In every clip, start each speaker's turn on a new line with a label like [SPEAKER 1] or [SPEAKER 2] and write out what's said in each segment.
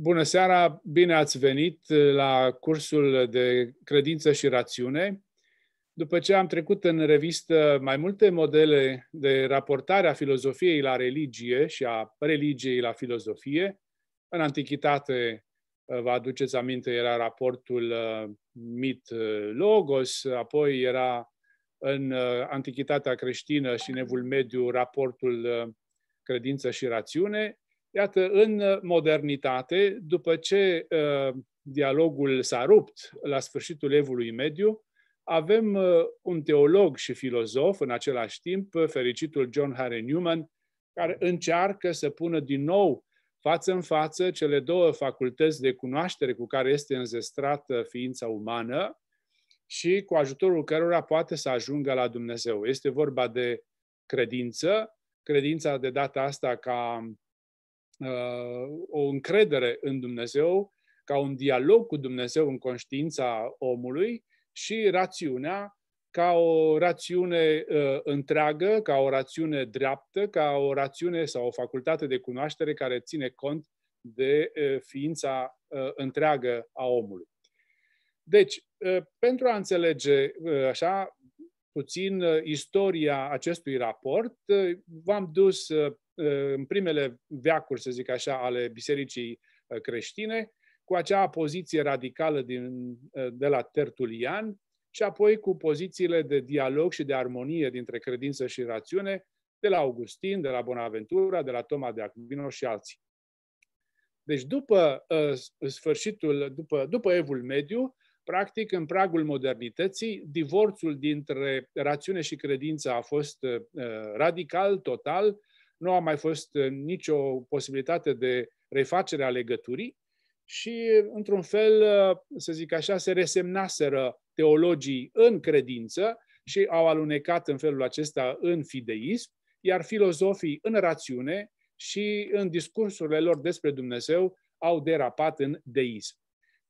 [SPEAKER 1] Bună seara, bine ați venit uh, la cursul de credință și rațiune. După ce am trecut în revistă mai multe modele de raportare a filozofiei la religie și a religiei la filozofie, în antichitate, uh, vă aduceți aminte, era raportul uh, mit-logos, apoi era în antichitatea creștină și nevul mediu raportul credință și rațiune, Iată, în uh, modernitate, după ce uh, dialogul s-a rupt la sfârșitul evului mediu, avem uh, un teolog și filozof în același timp, fericitul John Harry Newman, care încearcă să pună din nou față în față cele două facultăți de cunoaștere cu care este înzestrată ființa umană și cu ajutorul cărora poate să ajungă la Dumnezeu. Este vorba de credință, credința de data asta ca Uh, o încredere în Dumnezeu, ca un dialog cu Dumnezeu în conștiința omului și rațiunea ca o rațiune uh, întreagă, ca o rațiune dreaptă, ca o rațiune sau o facultate de cunoaștere care ține cont de uh, ființa uh, întreagă a omului. Deci, uh, pentru a înțelege uh, așa, puțin uh, istoria acestui raport. Uh, v-am dus uh, în primele veacuri, să zic așa, ale bisericii creștine, cu acea poziție radicală din, de la Tertulian și apoi cu pozițiile de dialog și de armonie dintre credință și rațiune de la Augustin, de la Bonaventura, de la Toma de Aquino și alții. Deci după uh, sfârșitul, după, după Evul Mediu, Practic, în pragul modernității, divorțul dintre rațiune și credință a fost uh, radical, total, nu a mai fost uh, nicio posibilitate de refacere a legăturii și, într-un fel, uh, să zic așa, se resemnaseră teologii în credință și au alunecat în felul acesta în fideism, iar filozofii în rațiune și în discursurile lor despre Dumnezeu au derapat în deism.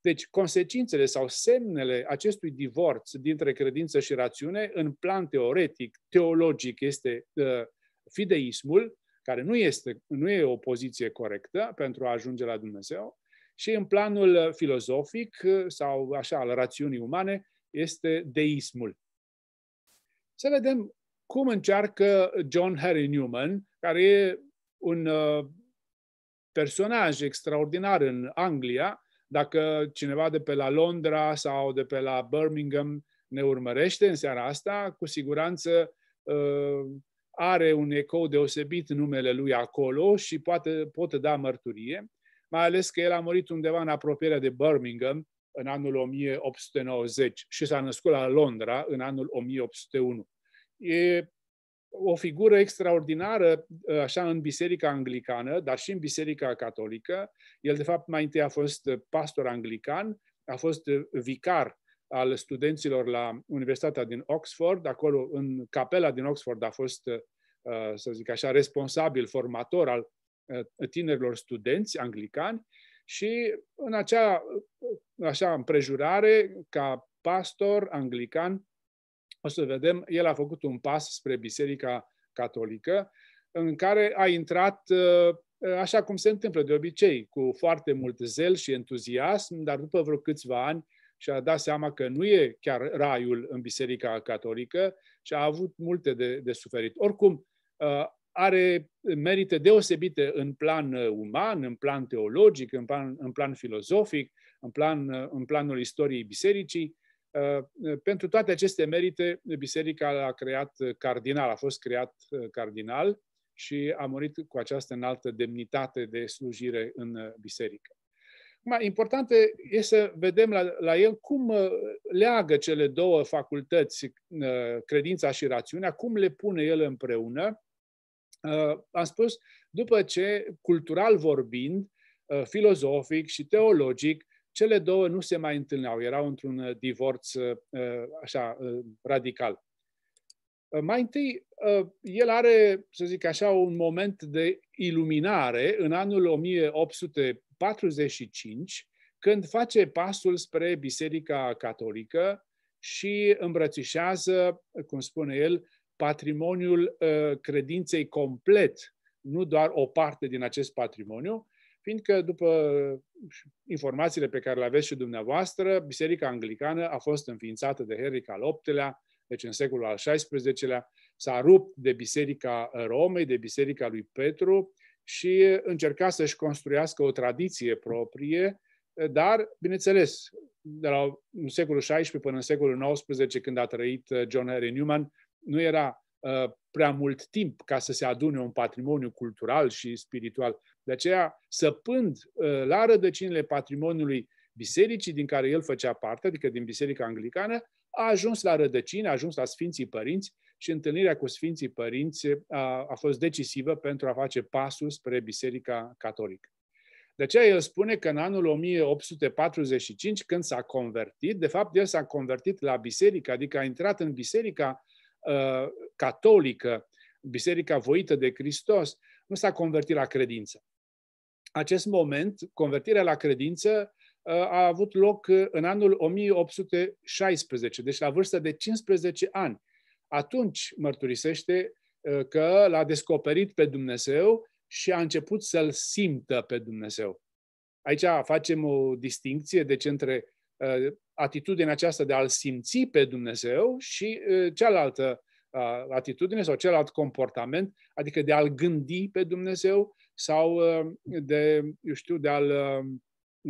[SPEAKER 1] Deci, consecințele sau semnele acestui divorț dintre credință și rațiune, în plan teoretic, teologic, este uh, fideismul, care nu, este, nu e o poziție corectă pentru a ajunge la Dumnezeu, și în planul uh, filozofic uh, sau așa al rațiunii umane este deismul. Să vedem cum încearcă John Harry Newman, care e un uh, personaj extraordinar în Anglia, dacă cineva de pe la Londra sau de pe la Birmingham ne urmărește în seara asta, cu siguranță uh, are un ecou deosebit numele lui acolo și poate, pot da mărturie, mai ales că el a murit undeva în apropierea de Birmingham în anul 1890 și s-a născut la Londra în anul 1801. E o figură extraordinară, uh, așa, în Biserica Anglicană, dar și în Biserica Catolică. El, de fapt, mai întâi a fost uh, pastor anglican, a fost uh, vicar al studenților la Universitatea din Oxford, acolo, în capela din Oxford, a fost, să zic așa, responsabil, formator al tinerilor studenți anglicani și în acea așa, împrejurare, ca pastor anglican, o să vedem, el a făcut un pas spre Biserica Catolică, în care a intrat, uh, așa cum se întâmplă de obicei, cu foarte mult zel și entuziasm, dar după vreo câțiva ani și-a dat seama că nu e chiar raiul în Biserica Catolică și a avut multe de, de suferit. Oricum, uh, are merite deosebite în plan uh, uman, în plan teologic, în plan, în plan filozofic, în, plan, în planul istoriei bisericii Uh, pentru toate aceste merite, biserica a creat cardinal, a fost creat uh, cardinal și a murit cu această înaltă demnitate de slujire în uh, biserică. Mai important e să vedem la, la el cum leagă cele două facultăți, credința și rațiunea, cum le pune el împreună. Am spus, după ce, cultural vorbind, filozofic și teologic, cele două nu se mai întâlneau, erau într-un uh, divorț uh, uh, așa radical. Mai întâi, el are, să zic așa, un moment de iluminare în anul 1845, când face pasul spre Biserica Catolică și îmbrățișează, cum spune el, patrimoniul credinței complet, nu doar o parte din acest patrimoniu, Fiindcă, după informațiile pe care le aveți și dumneavoastră, Biserica Anglicană a fost înființată de Henric al VIII-lea, deci în secolul al XVI-lea, s-a rupt de Biserica Romei, de Biserica lui Petru și încerca să-și construiască o tradiție proprie, dar, bineînțeles, de la secolul XVI până în secolul XIX, când a trăit uh, John Henry Newman, nu era uh, prea mult timp ca să se adune un patrimoniu cultural și spiritual de aceea, săpând ă, la rădăcinile patrimoniului bisericii din care el făcea parte, adică din Biserica Anglicană, a ajuns la rădăcini, a ajuns la Sfinții Părinți și întâlnirea cu Sfinții Părinți a, a fost decisivă pentru a face pasul spre Biserica Catolică. De aceea el spune că în anul 1845, când s-a convertit, de fapt el s-a convertit la biserică, adică a intrat în biserica uh, catolică, biserica voită de Hristos, nu s-a convertit la credință acest moment, convertirea la credință, uh, a avut loc uh, în anul 1816, deci la vârsta de 15 ani. Atunci mărturisește uh, că l-a descoperit pe Dumnezeu și a început să-l simtă pe Dumnezeu. Aici facem o distinție deci între atitudinea aceasta de a-l simți pe Dumnezeu și cealaltă atitudine sau celălalt comportament, adică de a-l gândi pe Dumnezeu sau uh, de, eu știu, de a-l uh,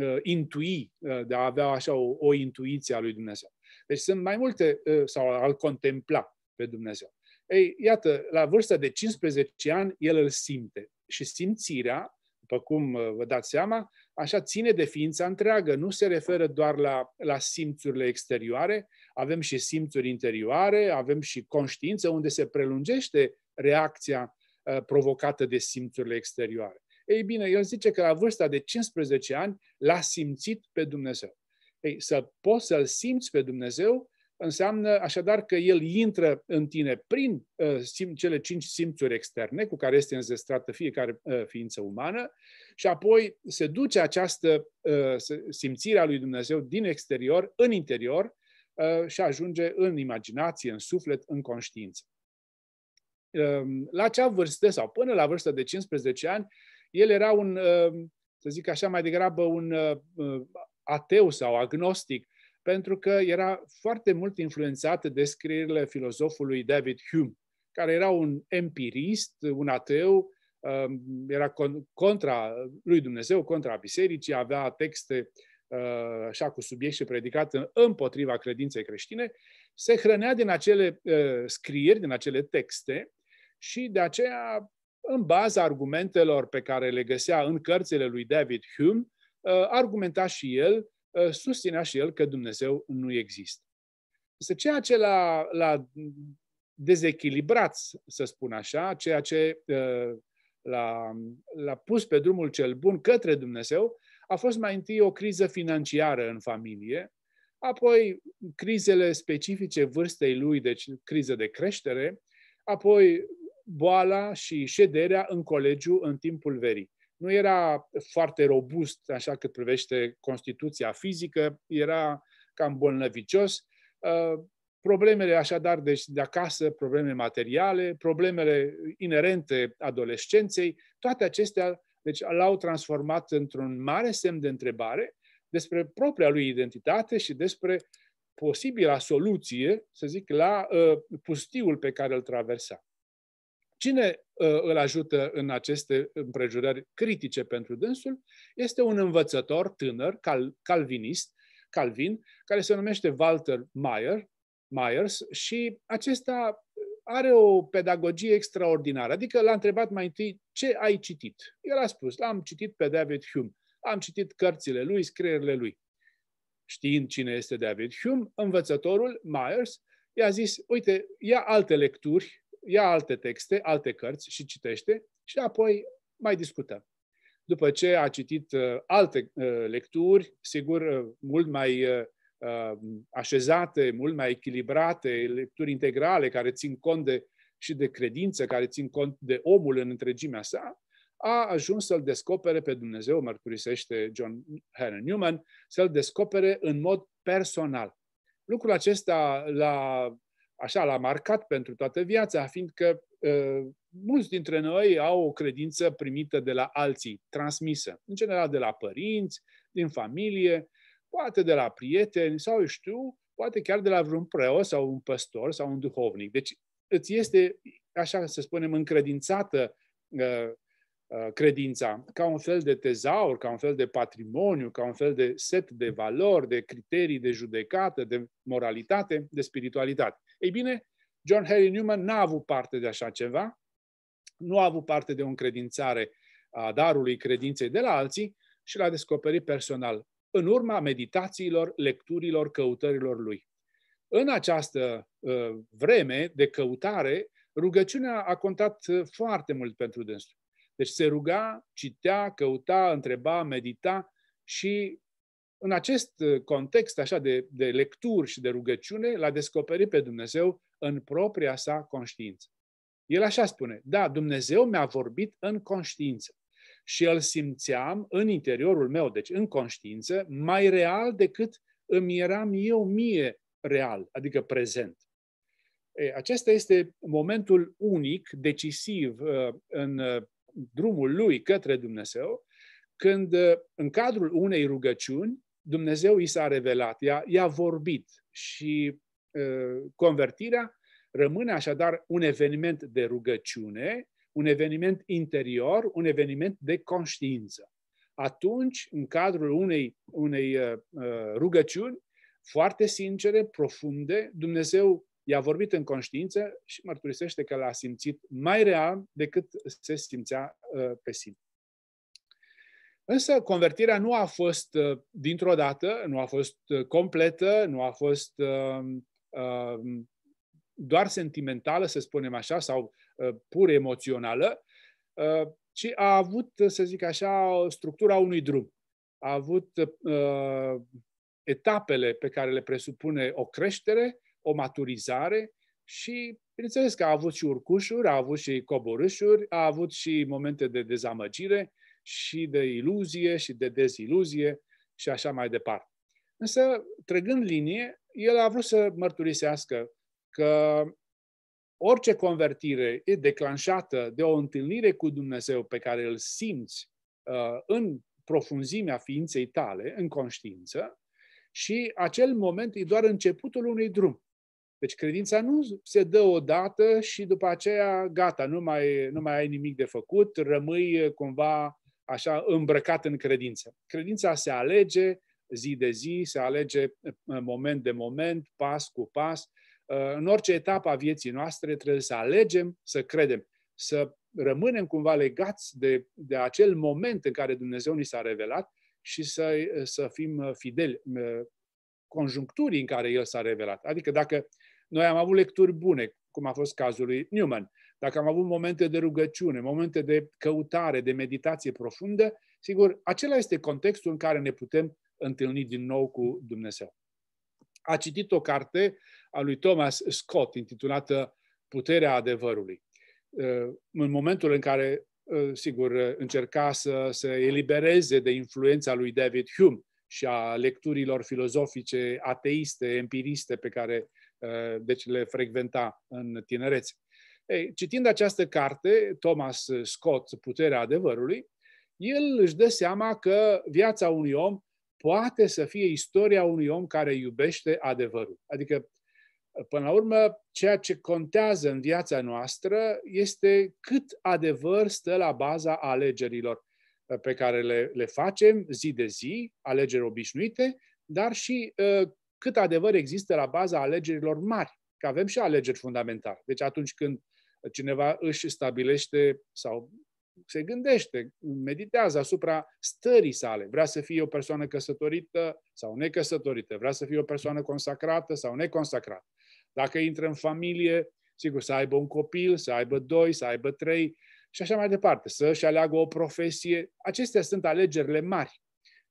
[SPEAKER 1] uh, intui, de a avea așa o, o intuiție a lui Dumnezeu. Deci sunt mai multe, sau al contempla pe Dumnezeu. Ei, iată, la vârsta de 15 ani, el îl simte. Și simțirea, după cum vă dați seama, așa ține de ființa întreagă. Nu se referă doar la, la simțurile exterioare, avem și simțuri interioare, avem și conștiință unde se prelungește reacția Uh, provocată de simțurile exterioare. Ei bine, el zice că la vârsta de 15 ani l-a simțit pe Dumnezeu. Ei, să poți să-L simți pe Dumnezeu înseamnă așadar că El intră în tine prin uh, sim, cele cinci simțuri externe cu care este înzestrată fiecare uh, ființă umană și apoi se duce această uh, simțire a lui Dumnezeu din exterior în interior uh, și ajunge în imaginație, în suflet, în conștiință. Ehm, la acea vârstă sau până la vârsta de 15 ani, el era un, ehm, să zic așa, mai degrabă un ehm, ateu sau agnostic, pentru că era foarte mult influențat de scrierile filozofului David Hume, care era un empirist, un ateu, era contra lui Dumnezeu, contra bisericii, avea texte așa cu subiect și predicat împotriva credinței creștine, se hrănea din acele scrieri, din acele texte și de aceea, în baza argumentelor pe care le găsea în cărțile lui David Hume, uh, argumenta și el, uh, susținea și el că Dumnezeu nu există. Este ceea ce l-a, l-a dezechilibrat, să spun așa, ceea ce uh, l-a, l-a pus pe drumul cel bun către Dumnezeu, a fost mai întâi o criză financiară în familie, apoi crizele specifice vârstei lui, deci criză de creștere, apoi boala și șederea în colegiu în timpul verii. Nu era foarte robust, așa cât privește constituția fizică, era cam bolnăvicios. Uh, problemele, așadar, deci de acasă, probleme materiale, problemele inerente adolescenței, toate acestea deci, l-au transformat într-un mare semn de întrebare despre propria lui identitate și despre posibila soluție, să zic, la uh, pustiul pe care îl traversa. Cine ă, îl ajută în aceste împrejurări critice pentru dânsul? Este un învățător tânăr, cal, calvinist, Calvin, care se numește Walter Mayer, Myers și acesta are o pedagogie extraordinară. Adică l-a întrebat mai întâi ce ai citit. El a spus, l-am citit pe David Hume, am citit cărțile lui, scrierile lui. Știind cine este David Hume, învățătorul Myers i-a zis, uite, ia alte lecturi ia alte texte, alte cărți și citește și apoi mai discutăm. După ce a citit uh, alte uh, lecturi, sigur, uh, mult mai așezate, mult mai echilibrate, lecturi integrale care țin cont de, și de credință, care țin cont de omul în întregimea sa, a ajuns să-L descopere pe Dumnezeu, mărturisește John Henry Newman, să-L descopere în mod personal. Lucrul acesta l-a așa l-a marcat pentru toată viața, fiindcă ă, mulți dintre noi au o credință primită de la alții, transmisă, în general de la părinți, din familie, poate de la prieteni sau, eu știu, poate chiar de la vreun preot sau un păstor sau un duhovnic. Deci îți este, așa să spunem, încredințată ă, Uh, credința ca un fel de tezaur, ca un fel de patrimoniu, ca un fel de set de valori, de criterii de judecată, de moralitate, de spiritualitate. Ei bine, John Henry Newman n-a avut parte de așa ceva, nu a avut parte de o încredințare a darului credinței de la alții și l-a descoperit personal, în urma meditațiilor, lecturilor, căutărilor lui. În această uh, vreme de căutare, rugăciunea a contat uh, foarte mult pentru dânsul. Deci se ruga, citea, căuta, întreba, medita și în acest uh, context așa de, de lecturi și de rugăciune, l-a descoperit pe Dumnezeu în propria sa conștiință. El așa spune, da, Dumnezeu mi-a vorbit în conștiință și îl simțeam în interiorul meu, deci în conștiință, mai real decât îmi eram eu mie real, adică prezent. E, acesta este momentul unic, decisiv uh, în uh, drumul lui către Dumnezeu, când uh, în cadrul unei rugăciuni Dumnezeu i s-a revelat, i-a, i-a vorbit și uh, convertirea rămâne așadar un eveniment de rugăciune, un eveniment interior, un eveniment de conștiință. Atunci, în cadrul unei, unei uh, uh, rugăciuni foarte sincere, profunde, Dumnezeu i-a vorbit în conștiință și mărturisește că l-a simțit mai real decât se simțea uh, pe sine. Însă convertirea nu a fost uh, dintr-o dată, nu a fost uh, completă, nu a fost doar sentimentală, să spunem așa, sau pur emoțională, ci a avut, să zic așa, structura unui drum. A avut etapele pe care le presupune o creștere, o maturizare și, bineînțeles, că a avut și urcușuri, a avut și coborâșuri, a avut și momente de dezamăgire și de iluzie și de deziluzie și așa mai departe. Însă, trăgând linie, el a vrut să mărturisească că orice convertire e declanșată de o întâlnire cu Dumnezeu pe care îl simți uh, în profunzimea ființei tale, în conștiință, și acel moment e doar începutul unui drum. Deci credința nu se dă odată și după aceea gata, nu mai, nu mai ai nimic de făcut, rămâi eh, cumva așa îmbrăcat în credință. Credința se alege zi de zi, se alege eh, moment de moment, pas cu pas. Eh, în orice etapă a vieții noastre trebuie să alegem să credem, să rămânem cumva legați de, de acel moment în care Dumnezeu ni s-a revelat și să, să fim fideli conjuncturii în care El s-a revelat. Adică dacă noi am avut lecturi bune, cum a fost cazul lui Newman. Dacă am avut momente de rugăciune, momente de căutare, de meditație profundă, sigur, acela este contextul în care ne putem întâlni din nou cu Dumnezeu. A citit o carte a lui Thomas Scott intitulată Puterea adevărului. Uh, în momentul în care, uh, sigur, încerca să se elibereze de influența lui David Hume și a lecturilor filozofice ateiste, empiriste pe care Eh, deci le frecventa în tinerețe. Ei, citind această carte, Thomas Scott, Puterea adevărului, el își dă seama că viața unui om poate să fie istoria unui om care iubește adevărul. Adică, până la urmă, ceea ce contează în viața noastră este cât adevăr stă la baza alegerilor pe care le, le facem zi de zi, alegeri obișnuite, dar și uh, cât adevăr există la baza alegerilor mari, că avem și alegeri fundamentale. Deci atunci când cineva își stabilește sau se gândește, meditează asupra stării sale. Vrea să fie o persoană căsătorită sau necăsătorită, vrea să fie o persoană consacrată sau neconsacrată. Dacă intră în familie, sigur, să aibă un copil, să aibă doi, să aibă trei și așa mai departe, să-și aleagă o profesie. Acestea sunt alegerile mari.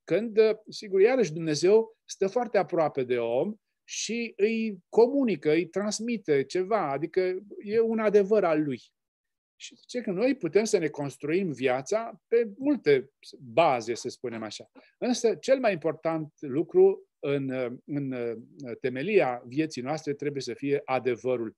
[SPEAKER 1] Când, uh, sigur, iarăși Dumnezeu stă foarte aproape de om și îi comunică, îi transmite ceva, adică e un adevăr al lui. Și zice că noi putem să ne construim viața pe multe baze, să spunem așa. Însă, cel mai important lucru în, uh, în uh, temelia vieții noastre trebuie să fie adevărul.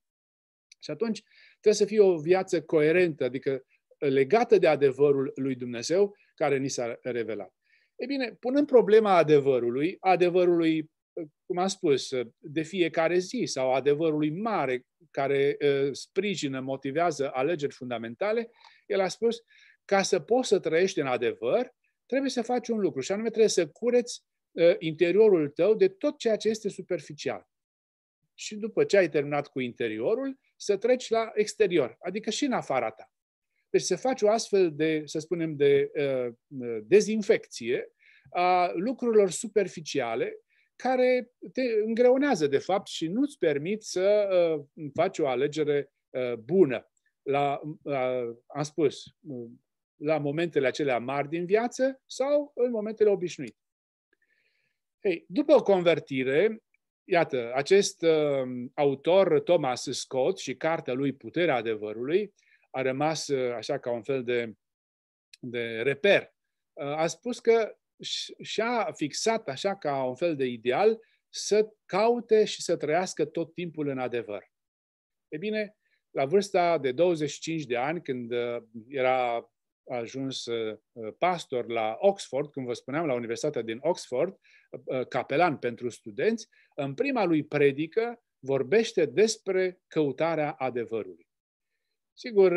[SPEAKER 1] Și atunci trebuie să fie o viață coerentă, adică legată de adevărul lui Dumnezeu care ni s-a revelat. E bine, punând problema adevărului, adevărului, uh, cum am spus, uh, de fiecare zi sau adevărului mare care uh, sprijină, motivează alegeri fundamentale, el a spus, ca să poți să trăiești în adevăr, trebuie să faci un lucru și anume trebuie să cureți interiorul tău de tot ceea ce este superficial. Și după ce ai terminat cu interiorul, să treci la exterior, adică și în afara ta. Deci se face o astfel de, să spunem, de uh, uh, dezinfecție a lucrurilor superficiale care te îngreunează, de fapt, și nu-ți permit să uh, faci o alegere bună. La, am spus, la momentele acelea mari din viață sau în momentele obișnuite. Ei, după convertire, iată, acest uh, autor, Thomas Scott, și cartea lui Puterea Adevărului, a rămas uh, așa ca un fel de, de reper. Uh, a spus că și-a fixat așa ca un fel de ideal să caute și să trăiască tot timpul în adevăr. E bine, la vârsta de 25 de ani, când uh, era ajuns pastor la Oxford, când vă spuneam, la Universitatea din Oxford, capelan pentru studenți, în prima lui predică vorbește despre căutarea adevărului. Sigur,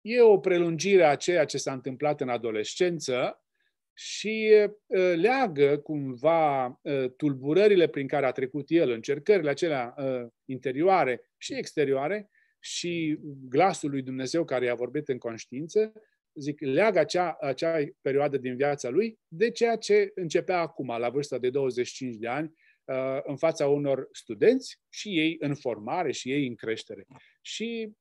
[SPEAKER 1] e o prelungire a ceea ce s-a întâmplat în adolescență și leagă cumva tulburările prin care a trecut el, încercările acelea interioare și exterioare și glasul lui Dumnezeu care i-a vorbit în conștiință, zic, leagă acea, acea perioadă din viața lui de ceea ce începea acum, la vârsta de 25 de ani, în fața unor studenți și ei în formare și ei în creștere. Și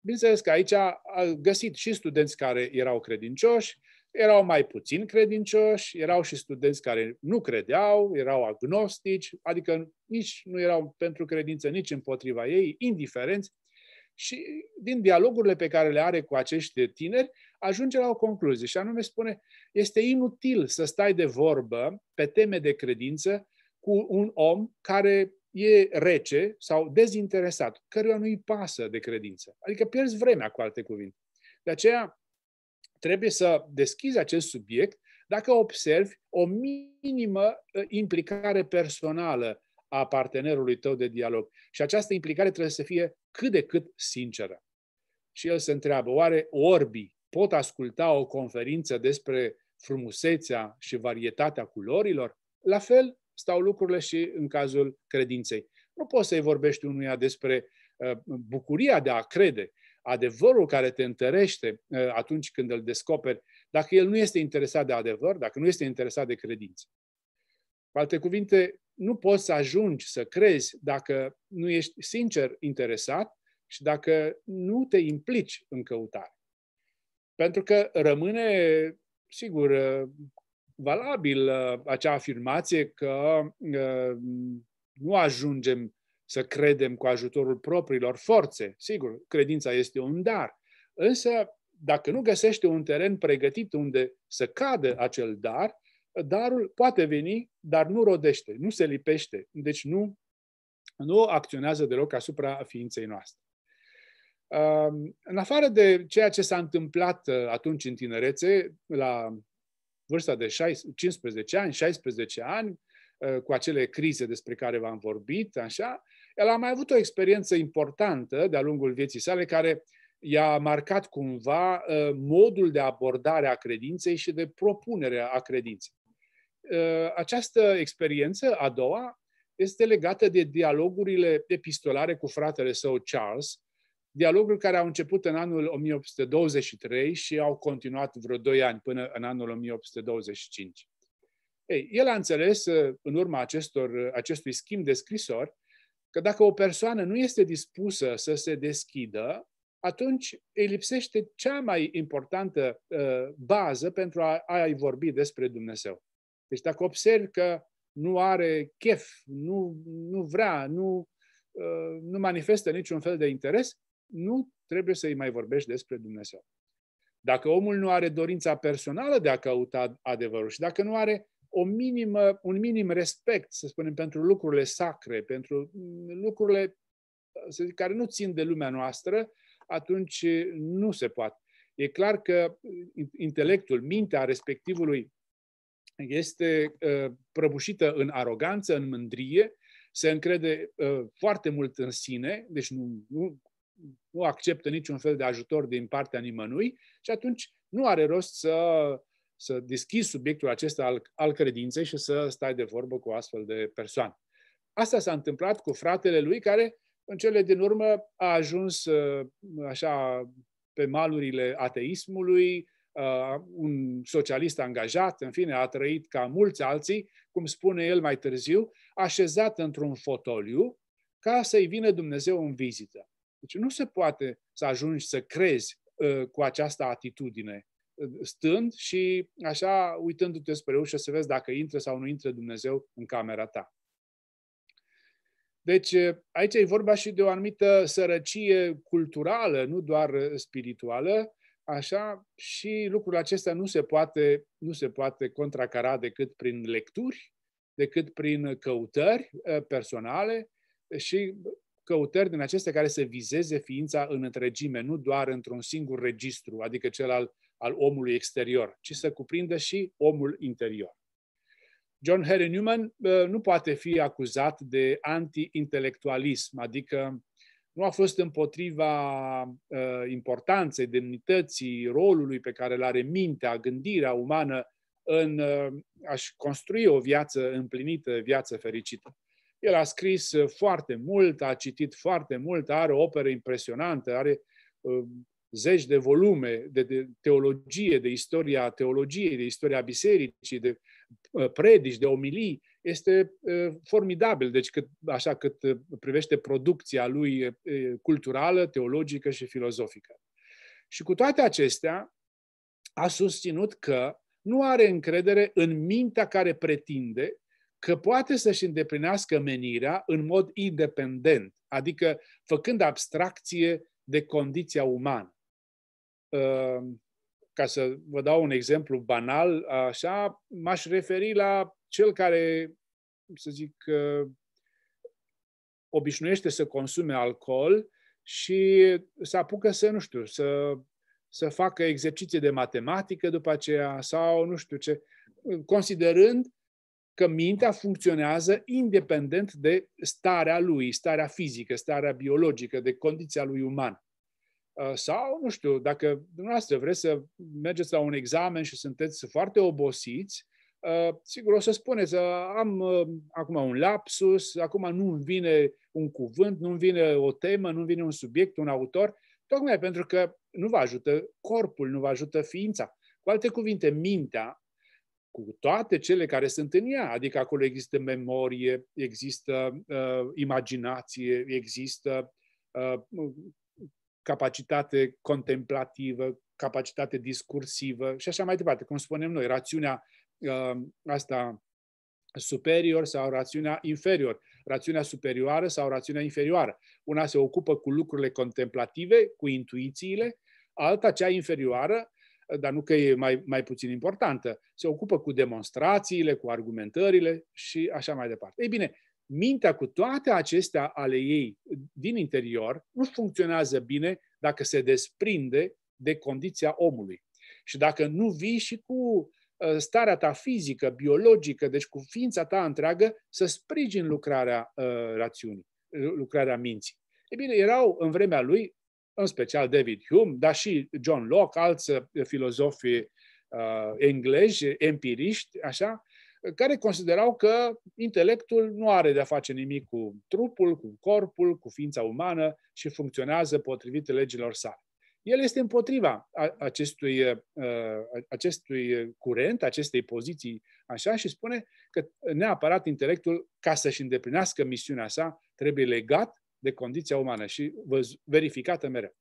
[SPEAKER 1] Bineînțeles că aici a găsit și studenți care erau credincioși, erau mai puțin credincioși, erau și studenți care nu credeau, erau agnostici, adică nici nu erau pentru credință, nici împotriva ei, indiferenți. Și din dialogurile pe care le are cu acești tineri, ajunge la o concluzie și anume spune, este inutil să stai de vorbă pe teme de credință cu un om care e rece sau dezinteresat, căruia nu-i pasă de credință. Adică pierzi vremea, cu alte cuvinte. De aceea trebuie să deschizi acest subiect dacă observi o minimă uh, implicare personală a partenerului tău de dialog. Și această implicare trebuie să fie cât de cât sinceră. Și el se întreabă, oare orbi pot asculta o conferință despre frumusețea și varietatea culorilor? La fel, stau lucrurile și în cazul credinței. Nu poți să-i vorbești unuia despre uh, bucuria de a crede, adevărul care te întărește uh, atunci când îl descoperi, dacă el nu este interesat de adevăr, dacă nu este interesat de credință. Cu alte cuvinte, nu poți să ajungi să crezi dacă nu ești sincer interesat și dacă nu te implici în căutare. Pentru că rămâne, sigur, uh, valabil uh, acea afirmație că uh, nu ajungem să credem cu ajutorul propriilor forțe. Sigur, credința este un dar. Însă, dacă nu găsește un teren pregătit unde să cadă acel dar, darul poate veni, dar nu rodește, nu se lipește, deci nu, nu acționează deloc asupra ființei noastre. Uh, în afară de ceea ce s-a întâmplat atunci în tinerețe, la vârsta de 15 ani, 16 ani, uh, cu acele crize despre care v-am vorbit, așa, el a mai avut o experiență importantă de-a lungul vieții sale care i-a marcat cumva uh, modul de abordare a credinței și de propunere a credinței. Uh, această experiență, a doua, este legată de dialogurile epistolare cu fratele său Charles, dialoguri care au început în anul 1823 și au continuat vreo doi ani până în anul 1825. Ei, el a înțeles, uh, în urma acestor, uh, acestui schimb de scrisori, că dacă o persoană nu este dispusă să se deschidă, atunci îi lipsește cea mai importantă uh, bază pentru a, a-i vorbi despre Dumnezeu. Deci dacă observi că nu are chef, nu, nu vrea, nu, uh, nu manifestă niciun fel de interes, nu trebuie să-i mai vorbești despre Dumnezeu. Dacă omul nu are dorința personală de a căuta adevărul și dacă nu are o minimă, un minim respect, să spunem, pentru lucrurile sacre, pentru mm, lucrurile să zic, care nu țin de lumea noastră, atunci eh, nu se poate. E clar că mm, intelectul, mintea respectivului este eh, prăbușită în aroganță, în mândrie, se încrede eh, foarte mult în sine, deci nu, nu, nu acceptă niciun fel de ajutor din partea nimănui și atunci nu are rost să, să deschizi subiectul acesta al, al credinței și să stai de vorbă cu astfel de persoane. Asta s-a întâmplat cu fratele lui care în cele din urmă a ajuns uh, așa pe malurile ateismului, uh, un socialist angajat, în fine, a trăit ca mulți alții, cum spune el mai târziu, așezat într-un fotoliu ca să-i vină Dumnezeu în vizită. Deci nu se poate să ajungi să crezi uh, cu această atitudine, uh, stând și așa uitându-te spre ușă să vezi dacă intră sau nu intră Dumnezeu în camera ta. Deci uh, aici e vorba și de o anumită sărăcie culturală, nu doar spirituală, așa, și lucrul acesta nu se poate, nu se poate contracara decât prin lecturi, decât prin căutări personale și căutări din acestea care să vizeze ființa în întregime, nu doar într-un singur registru, adică cel al, al omului exterior, ci să cuprindă și omul interior. John Henry Newman nu poate fi acuzat de anti-intelectualism, adică nu a fost împotriva importanței, demnității, rolului pe care îl are mintea, gândirea umană în a-și construi o viață împlinită, viață fericită. El a scris uh, foarte mult, a citit foarte mult, are o operă impresionantă, are uh, zeci de volume de, de teologie, de istoria teologiei, de istoria bisericii, de uh, predici, de omilii. Este uh, formidabil, deci cât, așa cât uh, privește producția lui uh, culturală, teologică și filozofică. Și cu toate acestea, a susținut că nu are încredere în mintea care pretinde că poate să-și îndeplinească menirea în mod independent, adică făcând abstracție de condiția umană. Ehm, ca să vă dau un exemplu banal, așa, m-aș referi la cel care, să zic, ehm, obișnuiește să consume alcool și să apucă să, nu știu, să, să facă exerciții de matematică după aceea sau nu știu ce, considerând că mintea funcționează independent de starea lui, starea fizică, starea biologică, de condiția lui uman. Uh, sau, nu știu, dacă dumneavoastră vreți să mergeți la un examen și sunteți foarte obosiți, uh, sigur o să spuneți, am uh, acum un lapsus, acum nu îmi vine un cuvânt, nu îmi vine o temă, nu îmi vine un subiect, un autor, tocmai pentru că nu vă ajută corpul, nu vă ajută ființa. Cu alte cuvinte, mintea cu toate cele care sunt în ea, adică acolo există memorie, există uh, imaginație, există uh, capacitate contemplativă, capacitate discursivă și așa mai departe, cum spunem noi, rațiunea uh, asta superior sau rațiunea inferior, rațiunea superioară sau rațiunea inferioară. Una se ocupă cu lucrurile contemplative, cu intuițiile, alta, cea inferioară, dar nu că e mai, mai puțin importantă. Se ocupă cu demonstrațiile, cu argumentările și așa mai departe. Ei bine, mintea cu toate acestea ale ei din interior nu funcționează bine dacă se desprinde de condiția omului. Și dacă nu vii și cu uh, starea ta fizică, biologică, deci cu ființa ta întreagă, să sprijin lucrarea uh, rațiunii, lucrarea minții. E bine, erau în vremea lui în special David Hume, dar și John Locke, alți uh, filozofi uh, englezi, empiriști, așa, care considerau că intelectul nu are de-a face nimic cu trupul, cu corpul, cu ființa umană și funcționează potrivit legilor sale. El este împotriva acestui, uh, acestui curent, acestei poziții, așa, și spune că neapărat intelectul, ca să-și îndeplinească misiunea sa, trebuie legat de condiția umană și verificată mereu.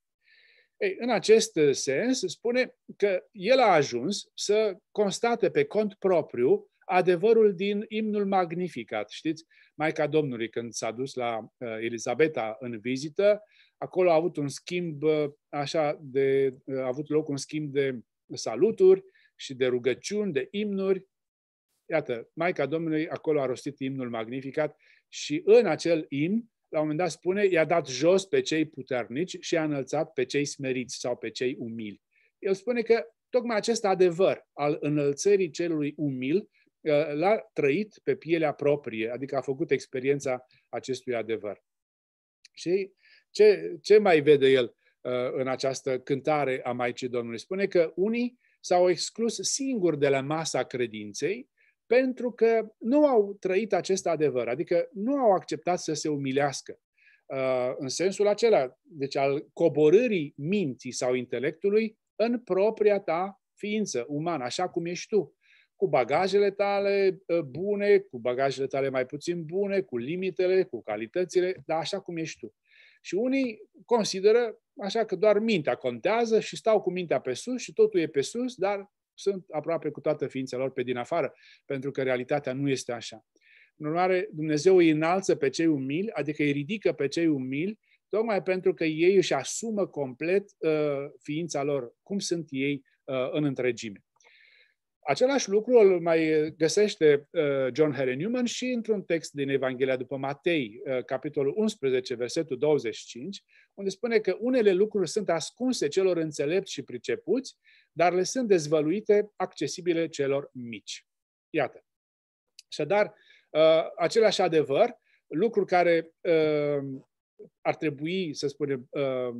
[SPEAKER 1] Ei, în acest uh, sens, spune că el a ajuns să constate pe cont propriu adevărul din imnul Magnificat. Știți, Maica Domnului, când s-a dus la uh, Elizabeta în vizită, acolo a avut un schimb, uh, așa, de, a avut loc un schimb de saluturi și de rugăciuni, de imnuri. Iată, Maica Domnului acolo a rostit imnul Magnificat și în acel imn la un moment dat spune, i-a dat jos pe cei puternici și a înălțat pe cei smeriți sau pe cei umili. El spune că tocmai acest adevăr al înălțării celui umil uh, l-a trăit pe pielea proprie, adică a făcut experiența acestui adevăr. Și ce, ce mai vede el uh, în această cântare a Maicii Domnului? Spune că unii s-au exclus singuri de la masa credinței pentru că nu au trăit acest adevăr, adică nu au acceptat să se umilească. Uh, în sensul acela, deci al coborârii minții sau intelectului în propria ta ființă umană, așa cum ești tu, cu bagajele tale uh, bune, cu bagajele tale mai puțin bune, cu limitele, cu calitățile, dar așa cum ești tu. Și unii consideră așa că doar mintea contează și stau cu mintea pe sus și totul e pe sus, dar sunt aproape cu toată ființa lor pe din afară, pentru că realitatea nu este așa. În urmare, Dumnezeu îi înalță pe cei umili, adică îi ridică pe cei umili, tocmai pentru că ei își asumă complet uh, ființa lor, cum sunt ei uh, în întregime. Același lucru îl mai găsește uh, John Henry Newman și într-un text din Evanghelia după Matei, uh, capitolul 11, versetul 25, unde spune că unele lucruri sunt ascunse celor înțelepți și pricepuți dar le sunt dezvăluite, accesibile celor mici. Iată. Așadar, uh, același adevăr, lucru care uh, ar trebui, să spunem, uh,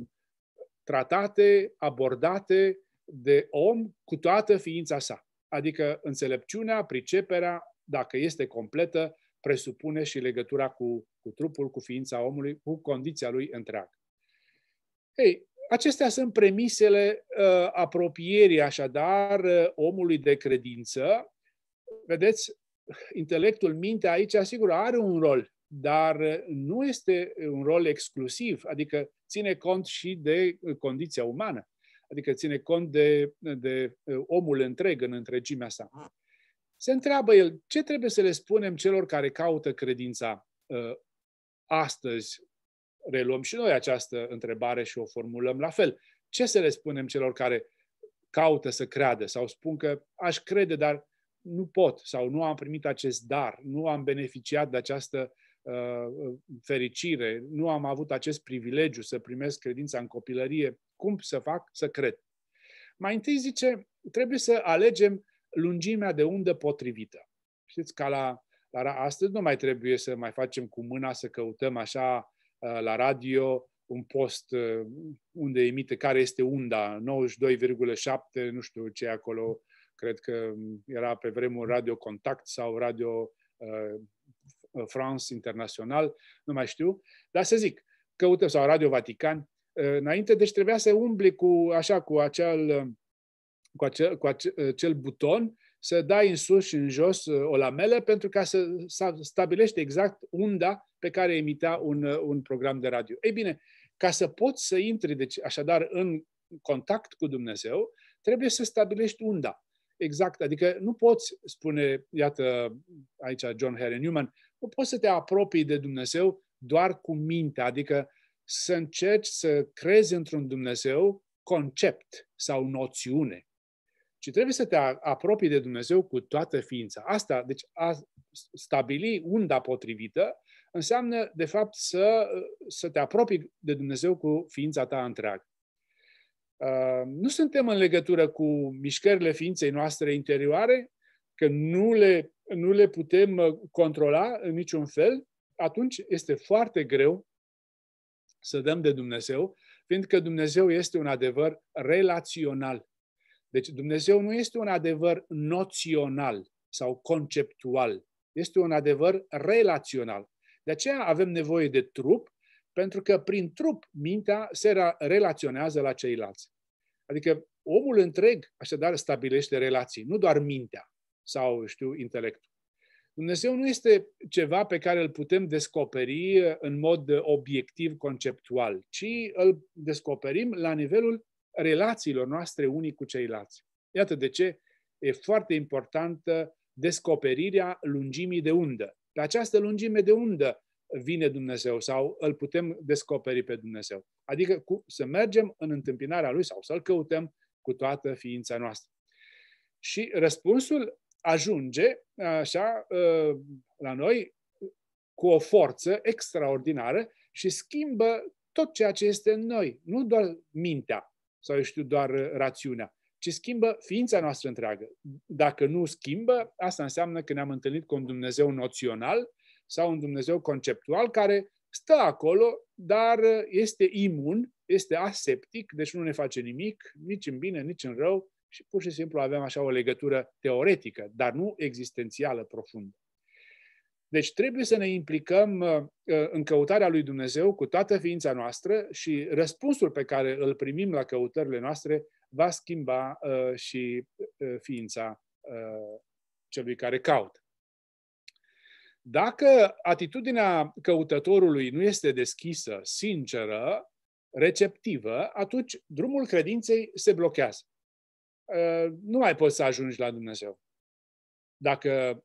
[SPEAKER 1] tratate, abordate de om cu toată ființa sa. Adică înțelepciunea, priceperea, dacă este completă, presupune și legătura cu, cu trupul, cu ființa omului, cu condiția lui întreagă. Ei, Acestea sunt premisele uh, apropierii, așadar, uh, omului de credință. Vedeți, intelectul, mintea aici, sigur, are un rol, dar uh, nu este un rol exclusiv, adică ține cont și de uh, condiția umană, adică ține cont de, de omul întreg în întregimea sa. Se întreabă el, ce trebuie să le spunem celor care caută credința uh, astăzi, reluăm și noi această întrebare și o formulăm la fel. Ce să le spunem celor care caută să creadă sau spun că aș crede, dar nu pot sau nu am primit acest dar, nu am beneficiat de această uh, fericire, nu am avut acest privilegiu să primesc credința în copilărie, cum să fac să cred? Mai întâi zice, trebuie să alegem lungimea de undă potrivită. Știți, ca la, la astăzi nu mai trebuie să mai facem cu mâna să căutăm așa Uh, la radio un post uh, unde emite care este unda, 92,7, nu știu ce acolo, cred că um, era pe vremuri Radio Contact sau Radio uh, France Internațional, nu mai știu, dar să zic, căută sau Radio Vatican, înainte, deci trebuia să umbli cu, așa, cu acel, um, cu acel, cu acel buton să dai în sus și în jos uh, o lamelă pentru ca să, să stabilești exact unda pe care emitea un, uh, un program de radio. Ei bine, ca să poți să intri, deci, așadar, în contact cu Dumnezeu, trebuie să stabilești unda. Exact, adică nu poți spune, iată aici John Henry Newman, nu poți să te apropii de Dumnezeu doar cu mintea, adică să încerci să crezi într-un Dumnezeu concept sau noțiune ci trebuie să te apropii de Dumnezeu cu toată ființa. Asta, deci a stabili unda potrivită, înseamnă, de fapt, să, să te apropii de Dumnezeu cu ființa ta întreagă. Nu suntem în legătură cu mișcările ființei noastre interioare, că nu le, nu le putem uh, controla în niciun fel, atunci este foarte greu să dăm de Dumnezeu, fiindcă Dumnezeu este un adevăr relațional. Deci Dumnezeu nu este un adevăr noțional sau conceptual, este un adevăr relațional. De aceea avem nevoie de trup, pentru că prin trup mintea se relaționează la ceilalți. Adică omul întreg așadar stabilește relații, nu doar mintea sau, știu, intelectul. Dumnezeu nu este ceva pe care îl putem descoperi uh, în mod uh, obiectiv, conceptual, ci îl descoperim la nivelul relațiilor noastre unii cu ceilalți. Iată de ce e foarte importantă descoperirea lungimii de undă. Pe această lungime de undă vine Dumnezeu sau îl putem descoperi pe Dumnezeu. Adică cu, să mergem în întâmpinarea Lui sau să-L căutăm cu toată ființa noastră. Și răspunsul ajunge așa la noi cu o forță extraordinară și schimbă tot ceea ce este în noi, nu doar mintea, sau eu știu doar uh, rațiunea, ci schimbă ființa noastră întreagă. Dacă nu schimbă, asta înseamnă că ne-am întâlnit cu un Dumnezeu noțional sau un Dumnezeu conceptual care stă acolo, dar uh, este imun, este aseptic, deci nu ne face nimic, nici în bine, nici în rău și pur și simplu avem așa o legătură teoretică, dar nu existențială profundă. Deci trebuie să ne implicăm uh, uh, în căutarea lui Dumnezeu cu toată ființa noastră și răspunsul pe care îl primim la căutările noastre va schimba uh, și ființa celui care caută. Dacă atitudinea căutătorului nu este deschisă, sinceră, receptivă, atunci drumul credinței se blochează. Nu mai poți să ajungi la Dumnezeu. Dacă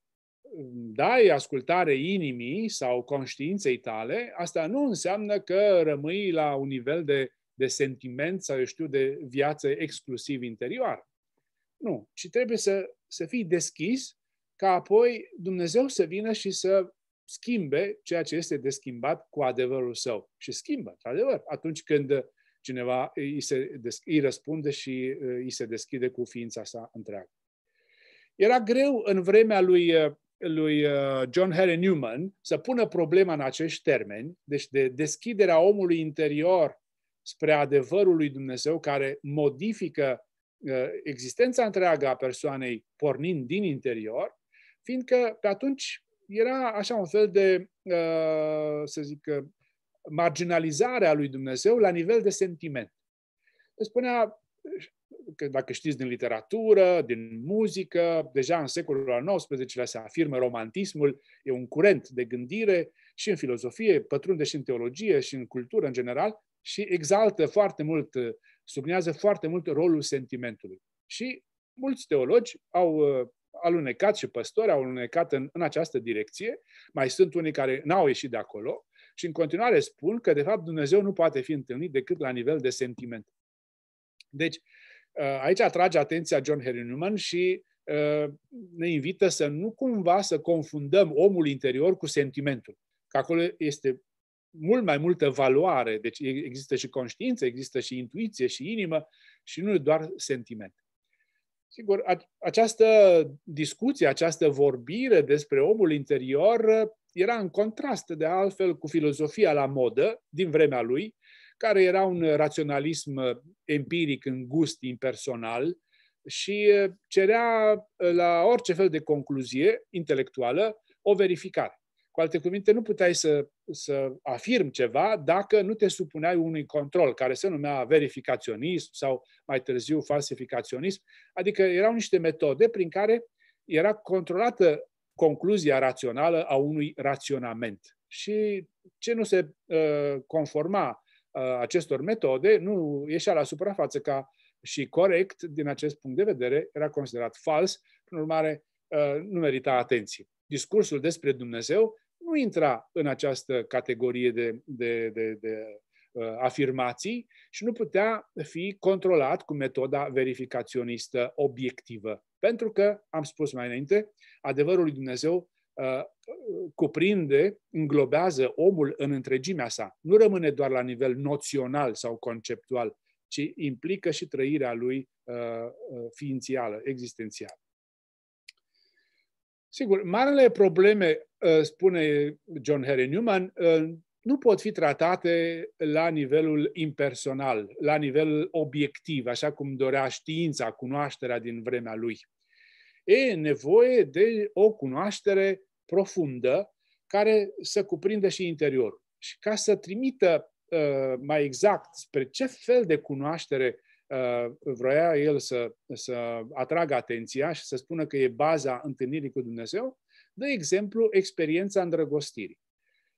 [SPEAKER 1] dai ascultare inimii sau conștiinței tale, asta nu înseamnă că rămâi la un nivel de, de sentiment sau, eu știu, de viață exclusiv interioară. Nu, ci trebuie să, să fii deschis ca apoi Dumnezeu să vină și să schimbe ceea ce este de schimbat cu adevărul său. Și schimbă, într-adevăr, atunci când cineva îi, se, îi răspunde și uh, îi se deschide cu ființa sa întreagă. Era greu în vremea lui uh, lui uh, John Henry Newman să pună problema în acești termeni, deci de deschiderea omului interior spre adevărul lui Dumnezeu care modifică uh, existența întreagă a persoanei pornind din interior, fiindcă pe atunci era așa un fel de, uh, să zic, marginalizare a lui Dumnezeu la nivel de sentiment. Spunea, dacă știți, din literatură, din muzică. Deja în secolul al XIX-lea se afirmă romantismul, e un curent de gândire și în filozofie, pătrunde și în teologie și în cultură în general și exaltă foarte mult, sublinează foarte mult rolul sentimentului. Și mulți teologi au uh, alunecat și păstori au alunecat în, în această direcție. Mai sunt unii care n-au ieșit de acolo și în continuare spun că, de fapt, Dumnezeu nu poate fi întâlnit decât la nivel de sentiment. Deci, Uh, aici atrage atenția John Henry Newman și uh, ne invită să nu cumva să confundăm omul interior cu sentimentul. Că acolo este mult mai multă valoare, deci există și conștiință, există și intuiție și inimă și nu doar sentiment. Sigur, această discuție, această vorbire despre omul interior uh, era în contrast de altfel cu filozofia la modă din vremea lui, care era un uh, raționalism uh, empiric îngust, impersonal și uh, cerea la orice fel de concluzie intelectuală o verificare. Cu alte cuvinte, nu puteai să, să afirm ceva dacă nu te supuneai unui control care se numea verificaționism sau mai târziu falsificaționism, adică erau niște metode prin care era controlată concluzia rațională a unui raționament. Și ce nu se uh, conforma acestor metode nu ieșea la suprafață ca și corect din acest punct de vedere, era considerat fals, prin urmare nu merita atenție. Discursul despre Dumnezeu nu intra în această categorie de, de, de, de afirmații și nu putea fi controlat cu metoda verificaționistă obiectivă. Pentru că, am spus mai înainte, adevărul lui Dumnezeu Uh, cuprinde, înglobează omul în întregimea sa. Nu rămâne doar la nivel noțional sau conceptual, ci implică și trăirea lui uh, uh, ființială, existențială. Sigur, marele probleme, spune John Henry Newman, nu pot fi tratate la nivelul impersonal, la nivel obiectiv, așa cum dorea știința, cunoașterea din vremea lui e nevoie de o cunoaștere profundă care să cuprindă și interiorul. Și ca să trimită uh, mai exact spre ce fel de cunoaștere uh, vroia el să, să atragă atenția și să spună că e baza întâlnirii cu Dumnezeu, dă exemplu experiența îndrăgostirii.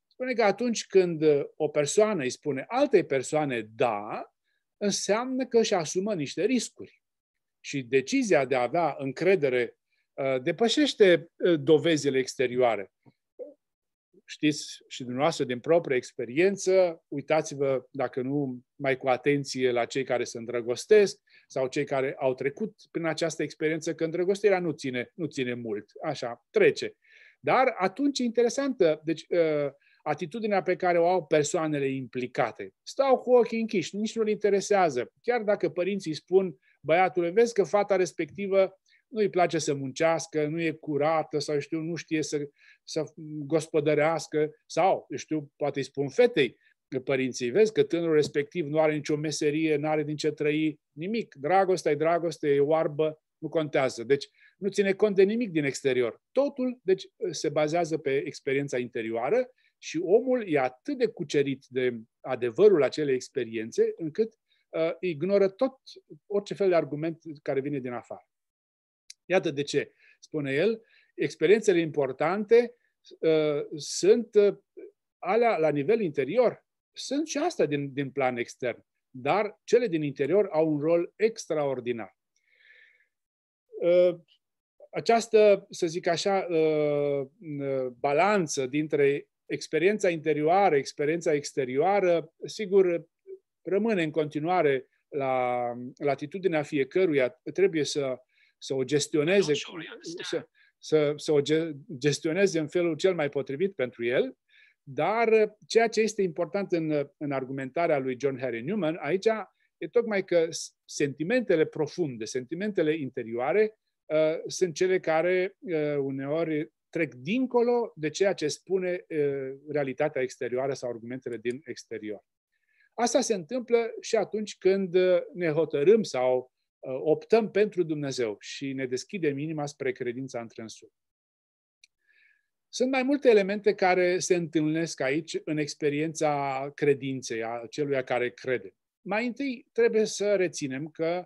[SPEAKER 1] Spune că atunci când o persoană îi spune altei persoane da, înseamnă că își asumă niște riscuri și decizia de a avea încredere uh, depășește uh, dovezile exterioare. Știți și dumneavoastră din proprie experiență, uitați-vă, dacă nu mai cu atenție, la cei care se îndrăgostesc sau cei care au trecut prin această experiență, că îndrăgostirea nu ține, nu ține mult, așa, trece. Dar atunci e interesantă, deci uh, atitudinea pe care o au persoanele implicate. Stau cu ochii închiși, nici nu-l interesează. Chiar dacă părinții spun, băiatule, vezi că fata respectivă nu îi place să muncească, nu e curată sau știu, nu știe să, să gospodărească sau, știu, poate îi spun fetei, părinții, vezi că tânărul respectiv nu are nicio meserie, nu are din ce trăi, nimic. Dragostea e dragoste, e oarbă, nu contează. Deci nu ține cont de nimic din exterior. Totul deci, se bazează pe experiența interioară și omul e atât de cucerit de adevărul acelei experiențe încât Uh, ignoră tot orice fel de argument care vine din afară. Iată de ce, spune el, experiențele importante uh, sunt uh, alea la nivel interior, sunt și astea din, din plan extern, dar cele din interior au un rol extraordinar. Această, să zic așa, balanță dintre experiența interioară, experiența exterioară, sigur, rămâne în continuare la latitudinea fiecăruia, trebuie să, să o gestioneze, să, să, să o gestioneze în felul cel mai potrivit pentru el, dar uh, ceea ce este important în, uh, în argumentarea lui John Harry Newman aici e tocmai că sentimentele profunde, sentimentele interioare, uh, sunt cele care uh, uneori trec dincolo de ceea ce spune uh, realitatea exterioară sau argumentele din exterior. Asta se întâmplă și atunci când uh, ne hotărâm sau uh, optăm pentru Dumnezeu și ne deschidem inima spre credința în trânsul. Sunt mai multe elemente care se întâlnesc aici în experiența credinței a celuia care crede. Mai întâi trebuie să reținem că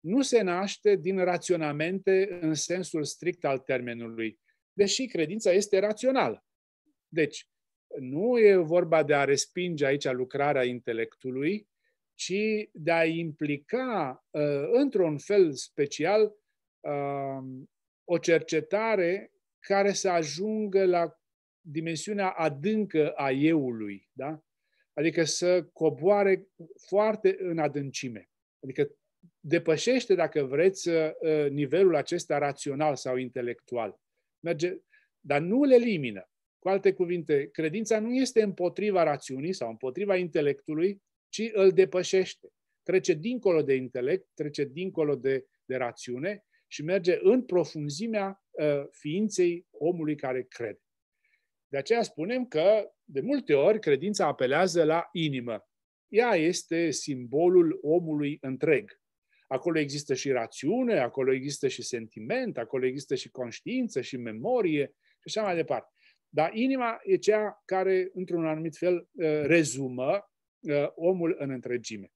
[SPEAKER 1] nu se naște din raționamente în sensul strict al termenului, deși credința este rațională. Deci, nu e vorba de a respinge aici lucrarea intelectului, ci de a implica uh, într-un fel special uh, o cercetare care să ajungă la dimensiunea adâncă a euului, da? Adică să coboare foarte în adâncime. Adică depășește, dacă vreți, uh, nivelul acesta rațional sau intelectual. Merge, dar nu îl elimină. Cu alte cuvinte, credința nu este împotriva rațiunii sau împotriva intelectului, ci îl depășește. Trece dincolo de intelect, trece dincolo de, de rațiune și merge în profunzimea uh, ființei omului care crede. De aceea spunem că, de multe ori, credința apelează la inimă. Ea este simbolul omului întreg. Acolo există și rațiune, acolo există și sentiment, acolo există și conștiință și memorie și așa mai departe. Dar inima e cea care, într-un anumit fel, uh, rezumă uh, omul în întregime.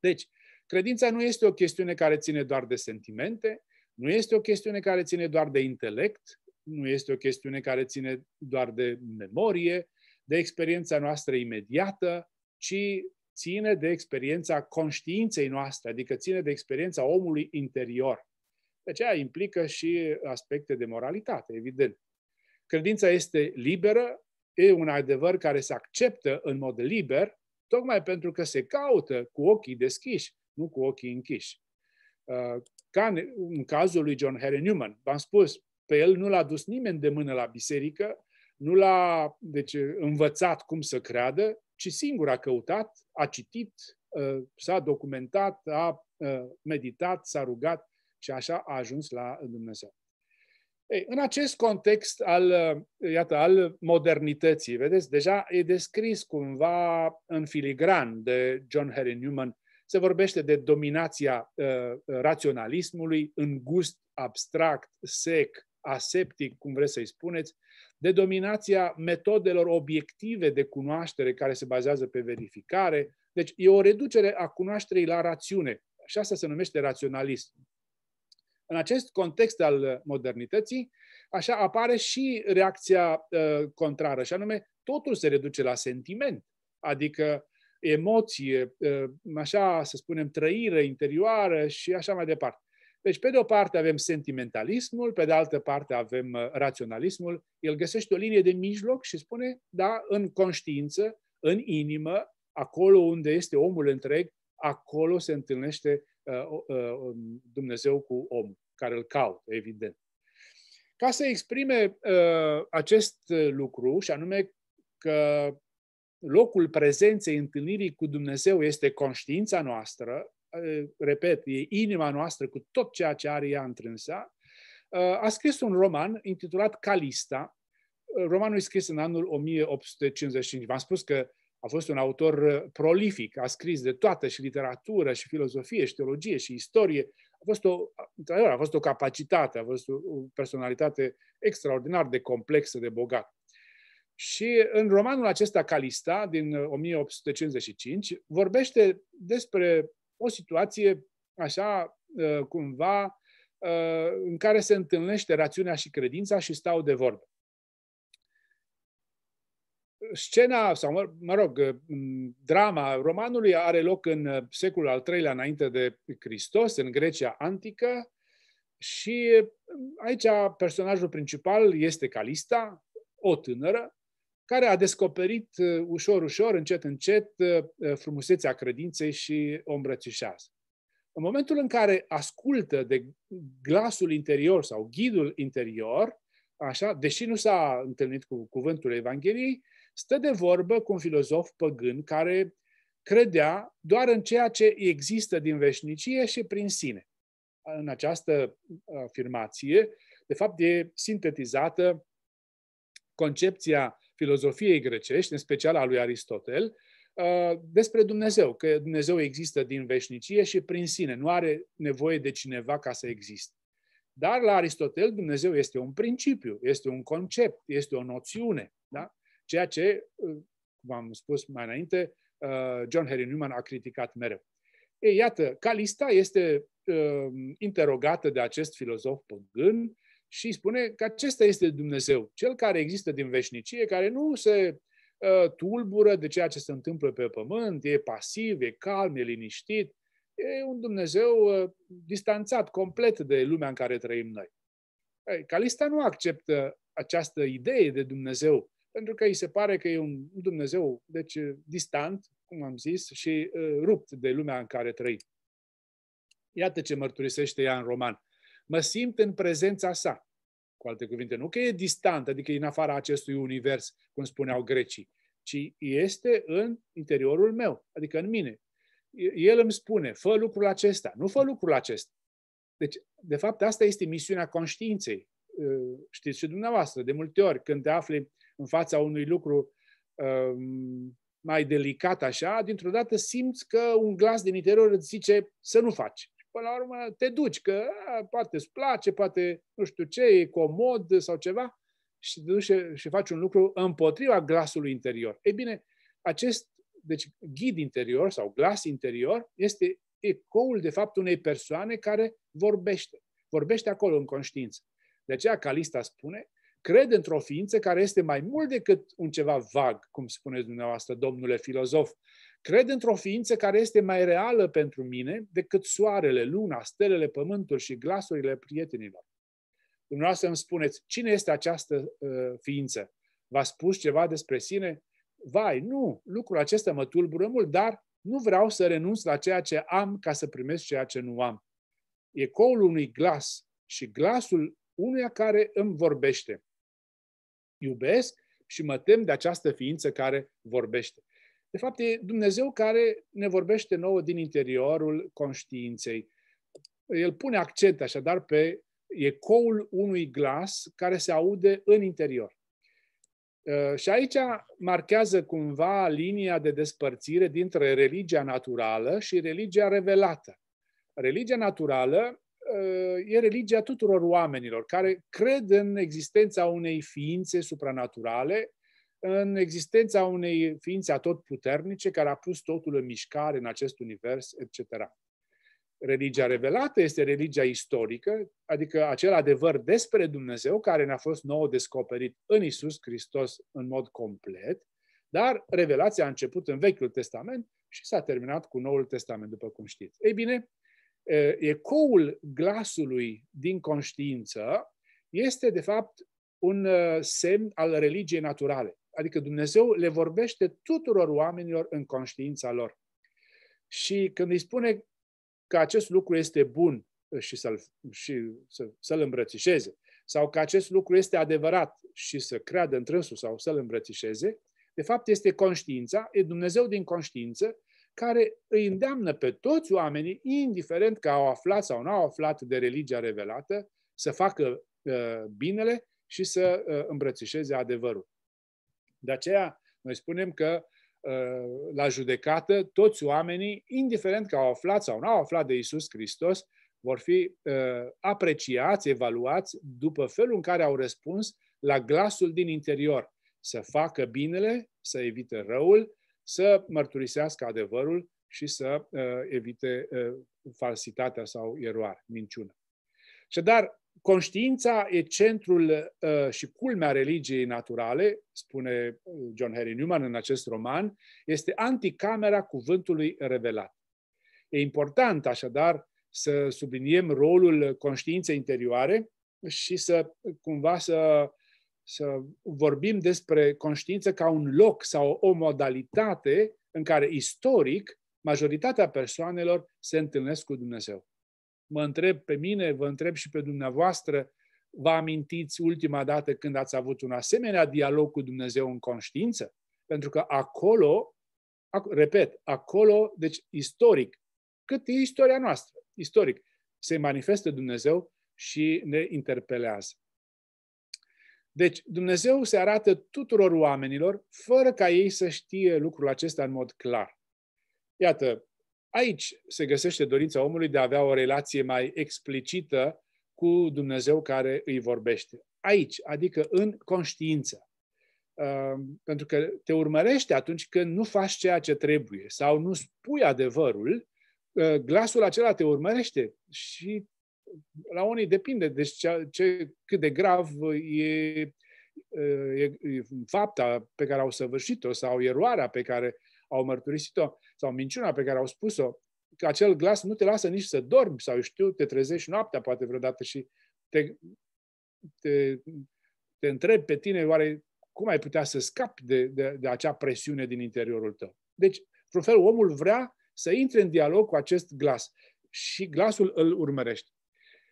[SPEAKER 1] Deci, credința nu este o chestiune care ține doar de sentimente, nu este o chestiune care ține doar de intelect, nu este o chestiune care ține doar de memorie, de experiența noastră imediată, ci ține de experiența conștiinței noastre, adică ține de experiența omului interior. Deci, aia implică și aspecte de moralitate, evident. Credința este liberă, e un adevăr care se acceptă în mod liber, tocmai pentru că se caută cu ochii deschiși, nu cu ochii închiși. Uh, ca în cazul lui John Henry Newman, v-am spus, pe el nu l-a dus nimeni de mână la biserică, nu l-a deci, învățat cum să creadă, ci singur a căutat, a citit, uh, s-a documentat, a uh, meditat, s-a rugat și așa a ajuns la Dumnezeu. Ei, în acest context al, eh, iată, al modernității, vedeți, deja e descris cumva în filigran de John Henry Newman, se vorbește de dominația uh, raționalismului în gust abstract, sec, aseptic, cum vreți să-i spuneți, de dominația metodelor obiective de cunoaștere care se bazează pe verificare. Deci e o reducere a cunoașterii la rațiune. Și asta se numește raționalism. În acest context al uh, modernității, așa apare și reacția uh, contrară, și anume totul se reduce la sentiment, adică emoție, uh, așa să spunem, trăire interioară și așa mai departe. Deci, pe de o parte avem sentimentalismul, pe de altă parte avem uh, raționalismul. El găsește o linie de mijloc și spune, da, în conștiință, în inimă, acolo unde este omul întreg, acolo se întâlnește Uh, uh, um, Dumnezeu cu omul, care îl caut, evident. Ca să exprime uh, acest lucru, și anume că locul prezenței întâlnirii cu Dumnezeu este conștiința noastră, repet, e inima noastră cu tot ceea ce are ea întrânsa, a scris un roman intitulat Calista. Romanul e scris în anul 1855. V-am spus că a fost un autor uh, prolific, a scris de toată și literatură, și filozofie, și teologie, și istorie. A fost o, a fost o capacitate, a fost o personalitate extraordinar de complexă, de bogată. Și în romanul acesta, Calista, din 1855, uh, vorbește despre o situație așa uh, cumva în care se întâlnește rațiunea și credința și stau de vorbă. Scena, sau mă, rog, drama romanului are loc în uh, secolul al III-lea înainte de Hristos, în Grecia antică, și uh, aici personajul principal este Calista, o tânără, care a descoperit uh, ușor, ușor, încet, încet, frumusețea credinței și o îmbrățișează. În momentul în care ascultă de glasul interior sau ghidul interior, așa, deși nu s-a întâlnit cu cuvântul Evangheliei, stă de vorbă cu un filozof păgân care credea doar în ceea ce există din veșnicie și prin sine. În această uh, afirmație, de fapt, e sintetizată concepția filozofiei grecești, în special a lui Aristotel, uh, despre Dumnezeu, că Dumnezeu există din veșnicie și prin sine, nu are nevoie de cineva ca să existe. Dar la Aristotel Dumnezeu este un principiu, este un concept, este o noțiune. Da? ceea ce, uh, cum am spus mai înainte, uh, John Henry Newman a criticat mereu. Ei, iată, Calista este uh, interogată de acest filozof păgân și spune că acesta este Dumnezeu, cel care există din veșnicie, care nu se tulbură de ceea ce se întâmplă pe pământ, e pasiv, e calm, e liniștit, e un Dumnezeu distanțat complet de lumea în care trăim noi. Calista nu acceptă această idee de Dumnezeu pentru că îi se pare că e un Dumnezeu, deci, distant, cum am zis, și rupt de lumea în care trăi. Iată ce mărturisește ea în roman. Mă simt în prezența sa. Cu alte cuvinte, nu că e distant, adică e în afara acestui univers, cum spuneau grecii, ci este în interiorul meu, adică în mine. El îmi spune, fă lucrul acesta, nu fă lucrul acesta. Deci, de fapt, asta este misiunea conștiinței. Știți și dumneavoastră, de multe ori, când te afli în fața unui lucru um, mai delicat așa, dintr-o dată simți că un glas din interior îți zice să nu faci. Și până la urmă te duci, că poate îți place, poate nu știu ce, e comod sau ceva, și te duci și, și faci un lucru împotriva glasului interior. Ei bine, acest deci, ghid interior sau glas interior este ecoul, de fapt, unei persoane care vorbește. Vorbește acolo în conștiință. De aceea Calista spune crede într-o ființă care este mai mult decât un ceva vag, cum spuneți dumneavoastră, domnule filozof. Cred într-o ființă care este mai reală pentru mine decât soarele, luna, stelele, pământul și glasurile prietenilor. Dumneavoastră îmi spuneți, cine este această uh, ființă? V-a spus ceva despre sine? Vai, nu, lucrul acesta mă tulbură mult, dar nu vreau să renunț la ceea ce am ca să primesc ceea ce nu am. Ecoul unui glas și glasul unuia care îmi vorbește iubesc și mă tem de această ființă care vorbește. De fapt, e Dumnezeu care ne vorbește nouă din interiorul conștiinței. El pune accent așadar pe ecoul unui glas care se aude în interior. Uh, și aici marchează cumva linia de despărțire dintre religia naturală și religia revelată. Religia naturală e religia tuturor oamenilor care cred în existența unei ființe supranaturale, în existența unei ființe atotputernice care a pus totul în mișcare în acest univers, etc. Religia revelată este religia istorică, adică acel adevăr despre Dumnezeu care ne-a fost nou descoperit în Isus Hristos în mod complet, dar revelația a început în Vechiul Testament și s-a terminat cu Noul Testament, după cum știți. Ei bine, ecoul glasului din conștiință este, de fapt, un semn al religiei naturale. Adică Dumnezeu le vorbește tuturor oamenilor în conștiința lor. Și când îi spune că acest lucru este bun și să-l, și să, să-l îmbrățișeze, sau că acest lucru este adevărat și să creadă în trânsul sau să-l îmbrățișeze, de fapt este conștiința, e Dumnezeu din conștiință care îi îndeamnă pe toți oamenii, indiferent că au aflat sau nu au aflat de religia revelată, să facă uh, binele și să uh, îmbrățișeze adevărul. De aceea, noi spunem că uh, la judecată, toți oamenii, indiferent că au aflat sau nu au aflat de Isus Hristos, vor fi uh, apreciați, evaluați după felul în care au răspuns la glasul din interior. Să facă binele, să evite răul, să mărturisească adevărul și să uh, evite uh, falsitatea sau eroare, minciună. Și dar conștiința e centrul uh, și culmea religiei naturale, spune John Henry Newman în acest roman, este anticamera cuvântului revelat. E important așadar să subliniem rolul conștiinței interioare și să cumva să să vorbim despre conștiință ca un loc sau o modalitate în care istoric majoritatea persoanelor se întâlnesc cu Dumnezeu. Mă întreb pe mine, vă întreb și pe dumneavoastră, vă amintiți ultima dată când ați avut un asemenea dialog cu Dumnezeu în conștiință? Pentru că acolo, repet, acolo, deci istoric, cât e istoria noastră, istoric, se manifestă Dumnezeu și ne interpelează. Deci Dumnezeu se arată tuturor oamenilor fără ca ei să știe lucrul acesta în mod clar. Iată, aici se găsește dorința omului de a avea o relație mai explicită cu Dumnezeu care îi vorbește. Aici, adică în conștiință. Uh, pentru că te urmărește atunci când nu faci ceea ce trebuie sau nu spui adevărul, uh, glasul acela te urmărește și la unii depinde deci ce, ce, cât de grav e, e, e fapta pe care au săvârșit-o sau eroarea pe care au mărturisit-o sau minciuna pe care au spus-o, că acel glas nu te lasă nici să dormi sau, știu, te trezești noaptea poate vreodată și te, te, te întrebi pe tine oare cum ai putea să scapi de, de, de acea presiune din interiorul tău. Deci, într-un fel, omul vrea să intre în dialog cu acest glas și glasul îl urmărește.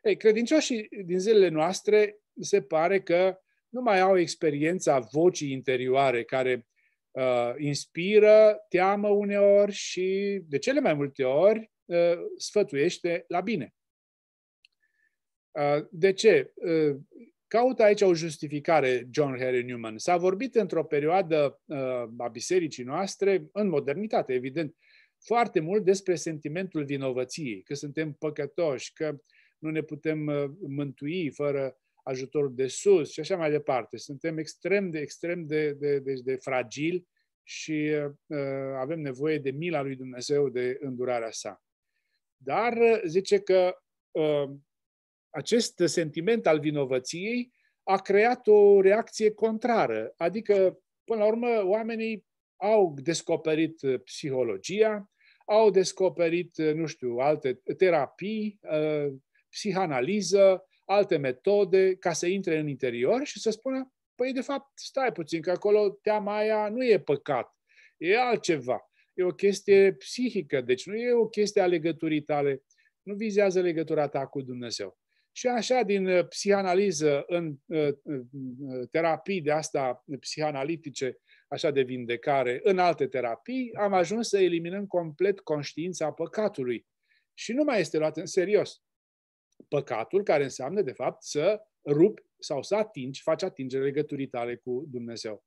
[SPEAKER 1] Ei, credincioșii din zilele noastre se pare că nu mai au experiența vocii interioare care uh, inspiră teamă uneori și, de cele mai multe ori, uh, sfătuiește la bine. Uh, de ce? Uh, Caută aici o justificare John Henry Newman. S-a vorbit într-o perioadă uh, a bisericii noastre, în modernitate, evident, foarte mult despre sentimentul vinovăției, că suntem păcătoși, că uh, nu ne putem uh, mântui fără ajutorul de sus și așa mai departe. Suntem extrem de, extrem de, de, de, de fragil și uh, uh, avem nevoie de mila lui Dumnezeu, de îndurarea sa. Dar uh, zice că uh, acest sentiment al vinovăției a creat o reacție contrară. Adică, până la urmă, oamenii au descoperit psihologia, au descoperit, nu știu, alte terapii, psihanaliză, alte metode ca să intre în interior și să spună, păi de fapt stai puțin că acolo teama aia nu e păcat, e altceva, e o chestie psihică, deci nu e o chestie a legăturii tale, nu vizează legătura ta cu Dumnezeu. Și așa, din uh, psihanaliză în uh, uh, terapii de asta psihanalitice, așa de vindecare, în alte terapii, am ajuns să eliminăm complet conștiința păcatului. Și nu mai este luat în serios păcatul, care înseamnă, de fapt, să rupi sau să atingi, faci atingere legăturii tale cu Dumnezeu.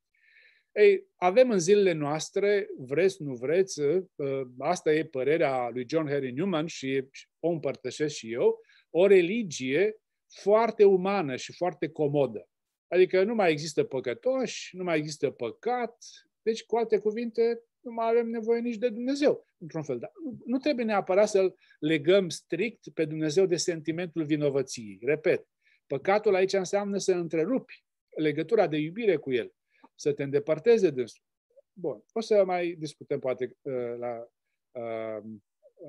[SPEAKER 1] Ei, avem în zilele noastre, vreți, nu vreți, ă, ă, asta e părerea lui John Henry Newman și o împărtășesc și eu, o religie foarte umană și foarte comodă. Adică nu mai există păcătoși, nu mai există păcat, deci, cu alte cuvinte, nu mai avem nevoie nici de Dumnezeu, într-un fel. Dar nu trebuie neapărat să-l legăm strict pe Dumnezeu de sentimentul vinovăției. Repet, păcatul aici înseamnă să întrerupi legătura de iubire cu el, să te îndepărteze de el Bun, o să mai discutăm poate uh, la uh,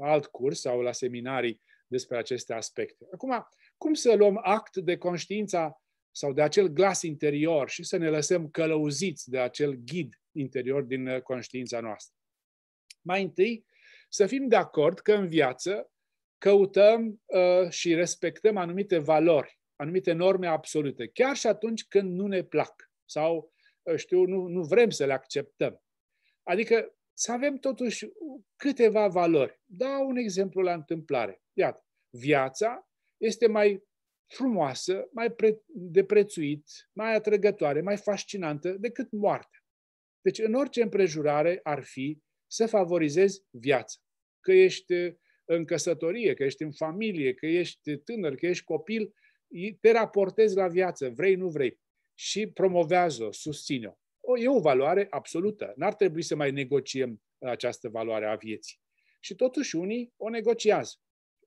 [SPEAKER 1] alt curs sau la seminarii despre aceste aspecte. Acum, cum să luăm act de conștiința sau de acel glas interior și să ne lăsăm călăuziți de acel ghid interior din uh, conștiința noastră. Mai întâi, să fim de acord că în viață căutăm uh, și respectăm anumite valori, anumite norme absolute, chiar și atunci când nu ne plac sau, uh, știu, nu, nu vrem să le acceptăm. Adică să avem totuși câteva valori. Dau un exemplu la întâmplare. Iată, viața este mai frumoasă, mai pre- de prețuit, mai atrăgătoare, mai fascinantă decât moartea. Deci, în orice împrejurare ar fi, să favorizezi viața. Că ești uh, în căsătorie, că ești în familie, că ești tânăr, că ești copil, te raportezi la viață, vrei, nu vrei, și promovează-o, susține-o. O, e o valoare absolută. N-ar trebui să mai negociem această valoare a vieții. Și totuși unii o negociază.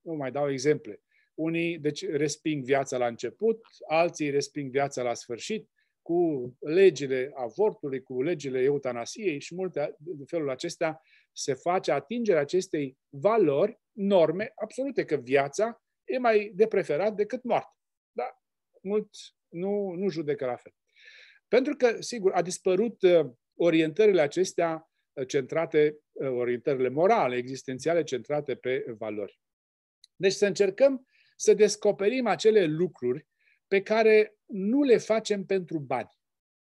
[SPEAKER 1] Nu mai dau exemple. Unii deci, resping viața la început, alții resping viața la sfârșit, cu legile avortului, cu legile eutanasiei și multe de felul acestea, se face atingerea acestei valori, norme absolute, că viața e mai de preferat decât moartea. Dar mult nu, nu judecă la fel. Pentru că, sigur, a dispărut uh, orientările acestea uh, centrate, uh, orientările morale, existențiale, centrate pe valori. Deci să încercăm să descoperim acele lucruri pe care nu le facem pentru bani.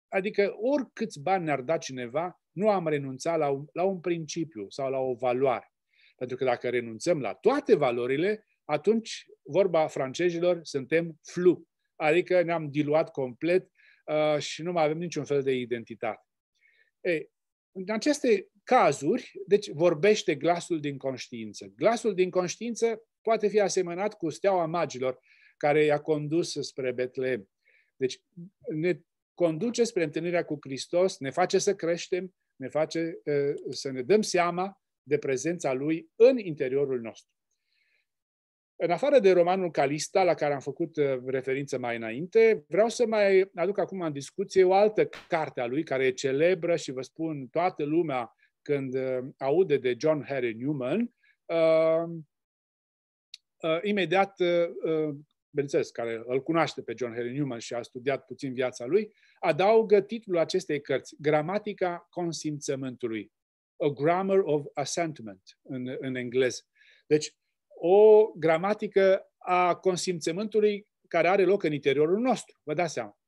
[SPEAKER 1] Adică oricâți bani ne-ar da cineva, nu am renunțat la un, la un principiu sau la o valoare. Pentru că dacă renunțăm la toate valorile, atunci, vorba francezilor, suntem flu. Adică ne-am diluat complet uh, și nu mai avem niciun fel de identitate. Ei, în aceste cazuri, deci vorbește glasul din conștiință. Glasul din conștiință poate fi asemănat cu steaua magilor care i-a condus spre Betlehem. Deci ne conduce spre întâlnirea cu Hristos, ne face să creștem, ne face ă, să ne dăm seama de prezența Lui în interiorul nostru. În afară de romanul Calista, la care am făcut ă, referință mai înainte, vreau să mai aduc acum în discuție o altă carte a lui, care e celebră și vă spun toată lumea când ă, aude de John Harry Newman, uh, imediat, uh, uh, bineînțeles, care îl cunoaște pe John Henry Newman și a studiat puțin viața lui, adaugă titlul acestei cărți, Gramatica consimțământului, A Grammar of Assentment, în, în engleză. Deci, o gramatică a consimțământului care are loc în interiorul nostru, vă dați seama.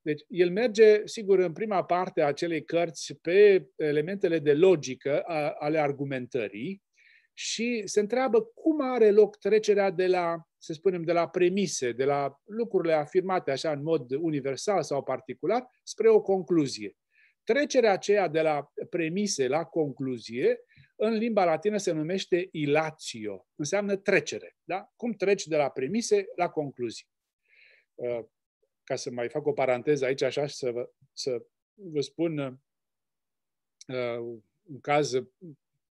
[SPEAKER 1] Deci, el merge, sigur, în prima parte a acelei cărți pe elementele de logică a, ale argumentării, și se întreabă cum are loc trecerea de la, să spunem, de la premise, de la lucrurile afirmate așa în mod universal sau particular, spre o concluzie. Trecerea aceea de la premise la concluzie, în limba latină se numește ilatio, înseamnă trecere. Da? Cum treci de la premise la concluzie? Uh, ca să mai fac o paranteză aici așa să vă, să vă spun uh, un caz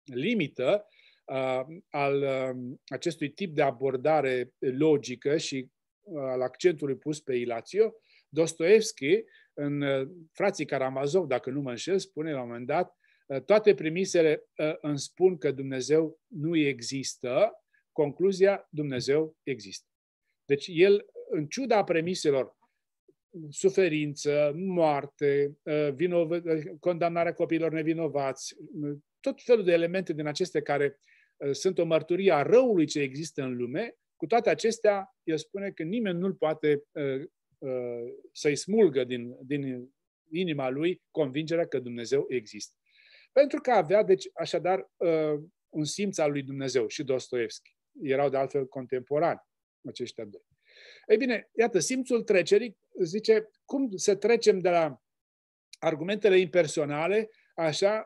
[SPEAKER 1] limită, Um, al um, acestui tip de abordare logică și uh, al accentului pus pe Ilațio, Dostoevski, în uh, Frații Karamazov, dacă nu mă înșel, spune la un moment dat, uh, toate premisele îmi spun că Dumnezeu nu există, concluzia, Dumnezeu există. Deci el, în ciuda premiselor, suferință, moarte, vinov- condamnarea copiilor nevinovați, tot felul de elemente din aceste care Eh, sunt o mărturie a răului ce există în lume, cu toate acestea, el spune că nimeni nu-l poate uh, uh, să-i smulgă din, din inima lui convingerea că Dumnezeu există. Pentru că avea, deci, așadar, uh, un simț al lui Dumnezeu și Dostoevski. Erau, de altfel, contemporani aceștia doi. Ei bine, iată, simțul trecerii zice cum să trecem de la argumentele impersonale, așa,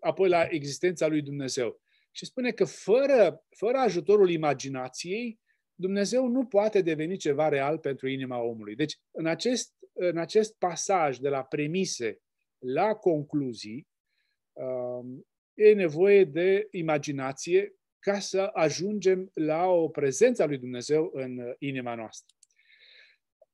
[SPEAKER 1] apoi la existența lui Dumnezeu și spune că fără, fără ajutorul imaginației, Dumnezeu nu poate deveni ceva real pentru inima omului. Deci, în acest, în acest pasaj de la premise la concluzii, um, e nevoie de imaginație ca să ajungem la o prezență a lui Dumnezeu în inima noastră.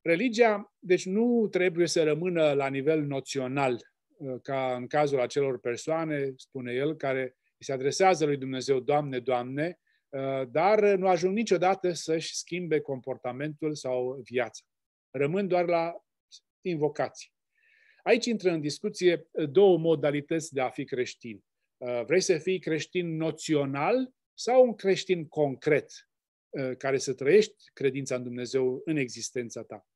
[SPEAKER 1] Religia, deci, nu trebuie să rămână la nivel noțional, uh, ca în cazul acelor persoane, spune el, care îi se adresează lui Dumnezeu, Doamne, Doamne, uh, dar nu ajung niciodată să-și schimbe comportamentul sau viața. Rămân doar la invocații. Aici intră în discuție două modalități de a fi creștin. Uh, vrei să fii creștin noțional sau un creștin concret uh, care să trăiești credința în Dumnezeu în existența ta?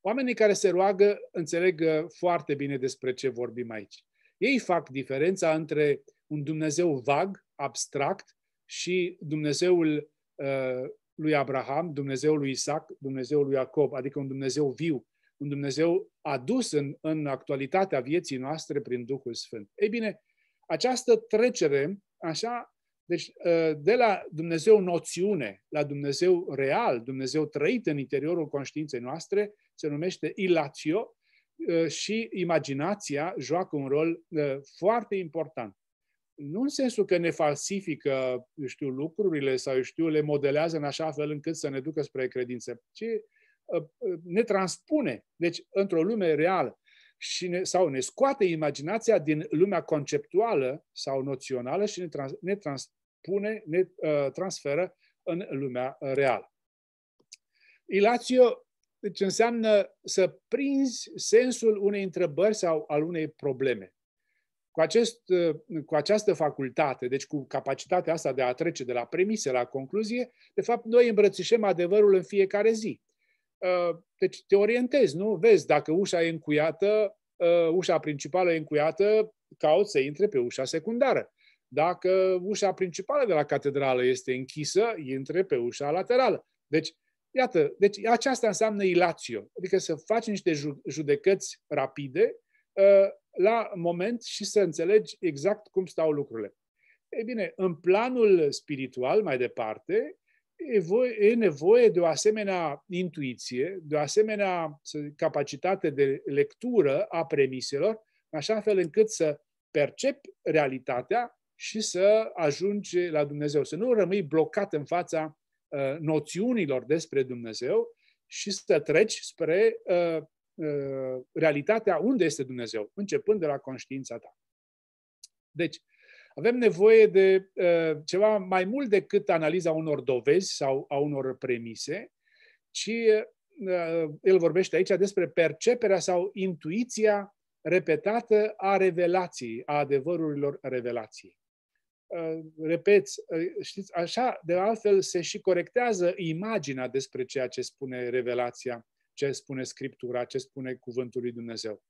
[SPEAKER 1] Oamenii care se roagă înțeleg foarte bine despre ce vorbim aici. Ei fac diferența între un Dumnezeu vag, abstract, și Dumnezeul uh, lui Abraham, Dumnezeul lui Isaac, Dumnezeul lui Iacob, adică un Dumnezeu viu, un Dumnezeu adus în, în actualitatea vieții noastre prin Duhul Sfânt. Ei bine, această trecere, așa, deci uh, de la Dumnezeu noțiune la Dumnezeu real, Dumnezeu trăit în interiorul conștiinței noastre, se numește ilatio Uh, și imaginația joacă un rol uh, foarte important. Nu în sensul că ne falsifică, eu știu, lucrurile sau, eu știu, le modelează în așa fel încât să ne ducă spre credință, ci uh, ne transpune, deci, într-o lume reală și ne, sau ne scoate imaginația din lumea conceptuală sau noțională și ne, trans, ne transpune, ne uh, transferă în lumea reală. Ilacio deci înseamnă să prinzi sensul unei întrebări sau al unei probleme. Cu, acest, cu această facultate, deci cu capacitatea asta de a trece de la premise la concluzie, de fapt noi îmbrățișăm adevărul în fiecare zi. Uh, deci te orientezi, nu? Vezi, dacă ușa e încuiată, uh, ușa principală e încuiată, cauți să intre pe ușa secundară. Dacă ușa principală de la catedrală este închisă, intre pe ușa laterală. Deci Iată, deci aceasta înseamnă ilatio, adică să faci niște judecăți rapide uh, la moment și să înțelegi exact cum stau lucrurile. Ei bine, în planul spiritual, mai departe, e, nevoie de o asemenea intuiție, de o asemenea capacitate de lectură a premiselor, în așa fel încât să percepi realitatea și să ajungi la Dumnezeu, să nu rămâi blocat în fața Uh, noțiunilor despre Dumnezeu și să treci spre uh, uh, realitatea unde este Dumnezeu, începând de la conștiința ta. Deci, avem nevoie de uh, ceva mai mult decât analiza unor dovezi sau a unor premise, ci uh, el vorbește aici despre perceperea sau intuiția repetată a revelației, a adevărurilor revelației. Uh, repeți, uh, știți, așa, de altfel se și corectează imaginea despre ceea ce spune Revelația, ce spune Scriptura, ce spune Cuvântul lui Dumnezeu.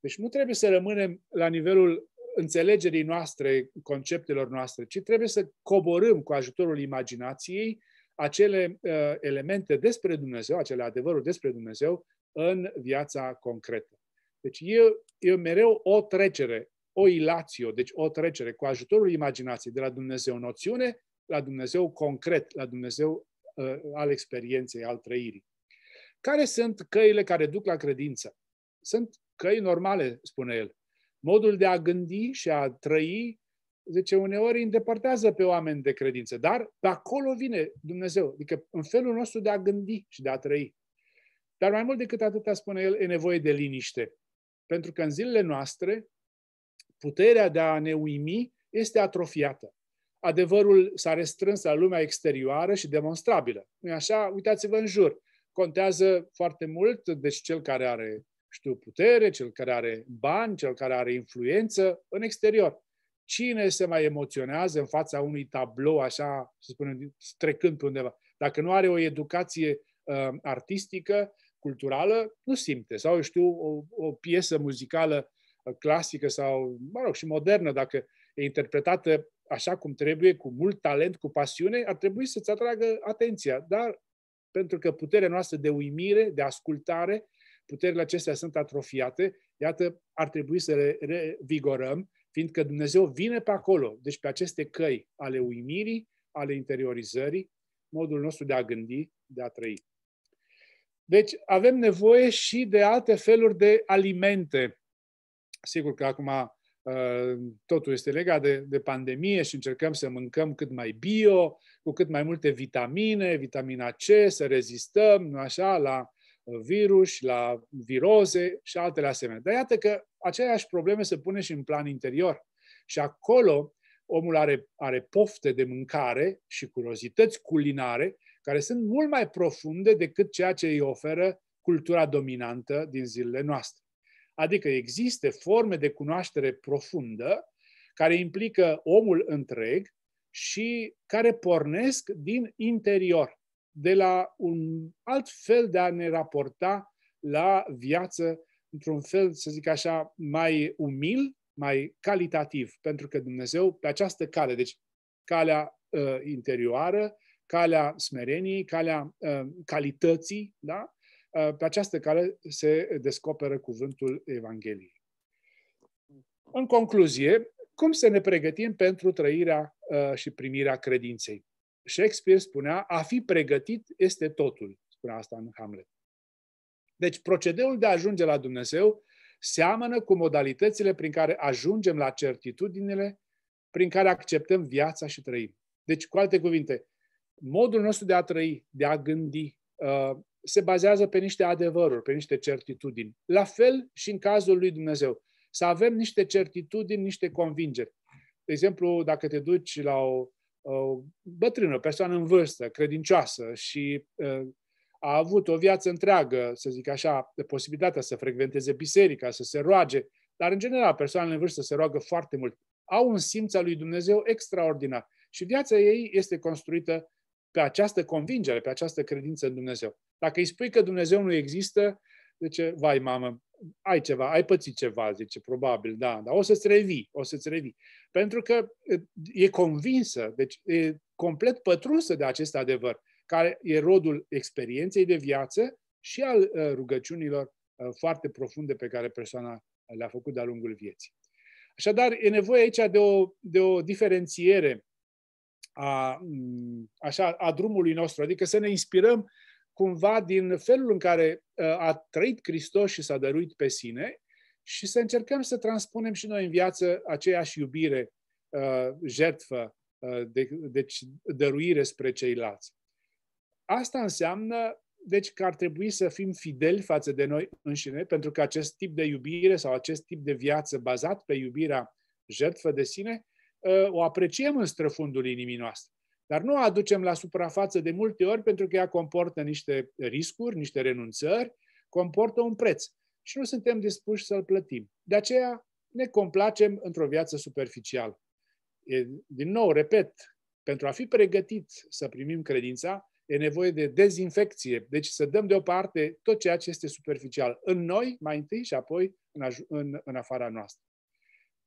[SPEAKER 1] Deci nu trebuie să rămânem la nivelul înțelegerii noastre, conceptelor noastre, ci trebuie să coborâm cu ajutorul imaginației acele uh, elemente despre Dumnezeu, acele adevăruri despre Dumnezeu în viața concretă. Deci e, e mereu o trecere o ilatio, deci o trecere cu ajutorul imaginației de la Dumnezeu noțiune la Dumnezeu concret, la Dumnezeu uh, al experienței, al trăirii. Care sunt căile care duc la credință? Sunt căi normale, spune el. Modul de a gândi și a trăi, zice, uneori îndepărtează pe oameni de credință, dar pe acolo vine Dumnezeu, adică în felul nostru de a gândi și de a trăi. Dar mai mult decât atâta, spune el, e nevoie de liniște. Pentru că în zilele noastre puterea de a ne uimi este atrofiată. Adevărul s-a restrâns la lumea exterioară și demonstrabilă. nu așa? Uitați-vă în jur. Contează foarte mult, deci cel care are, știu, putere, cel care are bani, cel care are influență în exterior. Cine se mai emoționează în fața unui tablou așa, să spunem, trecând pe undeva? Dacă nu are o educație uh, artistică, culturală, nu simte. Sau, eu știu, o, o piesă muzicală clasică sau, mă rog, și modernă, dacă e interpretată așa cum trebuie, cu mult talent, cu pasiune, ar trebui să-ți atragă atenția. Dar pentru că puterea noastră de uimire, de ascultare, puterile acestea sunt atrofiate, iată, ar trebui să le revigorăm, fiindcă Dumnezeu vine pe acolo, deci pe aceste căi ale uimirii, ale interiorizării, modul nostru de a gândi, de a trăi. Deci avem nevoie și de alte feluri de alimente Sigur că acum uh, totul este legat de, de pandemie și încercăm să mâncăm cât mai bio, cu cât mai multe vitamine, vitamina C, să rezistăm, nu așa, la virus, la viroze și altele asemenea. Dar iată că aceleași probleme se pune și în plan interior. Și acolo omul are, are pofte de mâncare și curiozități culinare care sunt mult mai profunde decât ceea ce îi oferă cultura dominantă din zilele noastre. Adică există forme de cunoaștere profundă care implică omul întreg și care pornesc din interior, de la un alt fel de a ne raporta la viață într-un fel, să zic așa, mai umil, mai calitativ, pentru că Dumnezeu pe această cale, deci calea uh, interioară, calea smereniei, calea uh, calității, da? Ă, pe această cale se descoperă cuvântul Evangheliei. În concluzie, cum să ne pregătim pentru trăirea ă, și primirea credinței? Shakespeare spunea, a fi pregătit este totul, spunea asta în Hamlet. Deci, procedeul de a ajunge la Dumnezeu seamănă cu modalitățile prin care ajungem la certitudinile prin care acceptăm viața și trăim. Deci, cu alte cuvinte, modul nostru de a trăi, de a gândi, ă, se bazează pe niște adevăruri, pe niște certitudini. La fel și în cazul lui Dumnezeu. Să avem niște certitudini, niște convingeri. De exemplu, dacă te duci la o, o bătrână, o persoană în vârstă, credincioasă și a avut o viață întreagă, să zic așa, de posibilitatea să frecventeze biserica, să se roage, dar în general persoanele în vârstă se roagă foarte mult. Au un simț al lui Dumnezeu extraordinar și viața ei este construită pe această convingere, pe această credință în Dumnezeu. Dacă îi spui că Dumnezeu nu există, zice, vai mamă, ai ceva, ai pățit ceva, zice, probabil, da, dar o să-ți revii, o să-ți revii. Pentru că e convinsă, deci e complet pătrunsă de acest adevăr, care e rodul experienței de viață și al rugăciunilor foarte profunde pe care persoana le-a făcut de-a lungul vieții. Așadar, e nevoie aici de o, de o diferențiere a, așa, a drumului nostru, adică să ne inspirăm cumva din felul în care a trăit Hristos și s-a dăruit pe sine și să încercăm să transpunem și noi în viață aceeași iubire, jertfă, de, deci dăruire spre ceilalți. Asta înseamnă, deci, că ar trebui să fim fideli față de noi înșine, pentru că acest tip de iubire sau acest tip de viață bazat pe iubirea jertfă de sine o apreciem în străfundul inimii noastre. Dar nu o aducem la suprafață de multe ori pentru că ea comportă niște riscuri, niște renunțări, comportă un preț. Și nu suntem dispuși să-l plătim. De aceea ne complacem într-o viață superficială. Din nou, repet, pentru a fi pregătit să primim credința, e nevoie de dezinfecție. Deci să dăm deoparte tot ceea ce este superficial în noi, mai întâi și apoi în, în, în afara noastră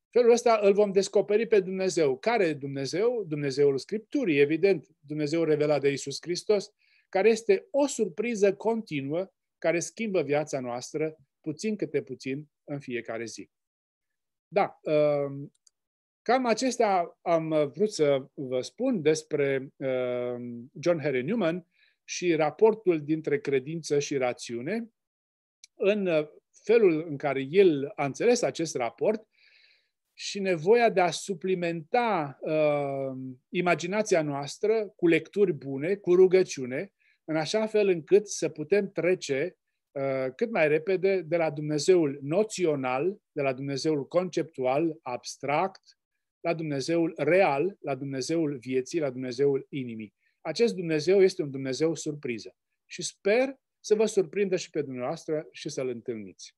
[SPEAKER 1] felul ăsta îl vom descoperi pe Dumnezeu. Care e Dumnezeu? Dumnezeul Scripturii, evident, Dumnezeu revelat de Isus Hristos, care este o surpriză continuă care schimbă viața noastră puțin câte puțin în fiecare zi. Da, um, cam acestea am vrut să vă spun despre um, John Henry Newman și raportul dintre credință și rațiune. În felul în care el a înțeles acest raport, și nevoia de a suplimenta uh, imaginația noastră cu lecturi bune, cu rugăciune, în așa fel încât să putem trece uh, cât mai repede de la Dumnezeul noțional, de la Dumnezeul conceptual, abstract, la Dumnezeul real, la Dumnezeul vieții, la Dumnezeul inimii. Acest Dumnezeu este un Dumnezeu surpriză și sper să vă surprindă și pe dumneavoastră și să-L întâlniți.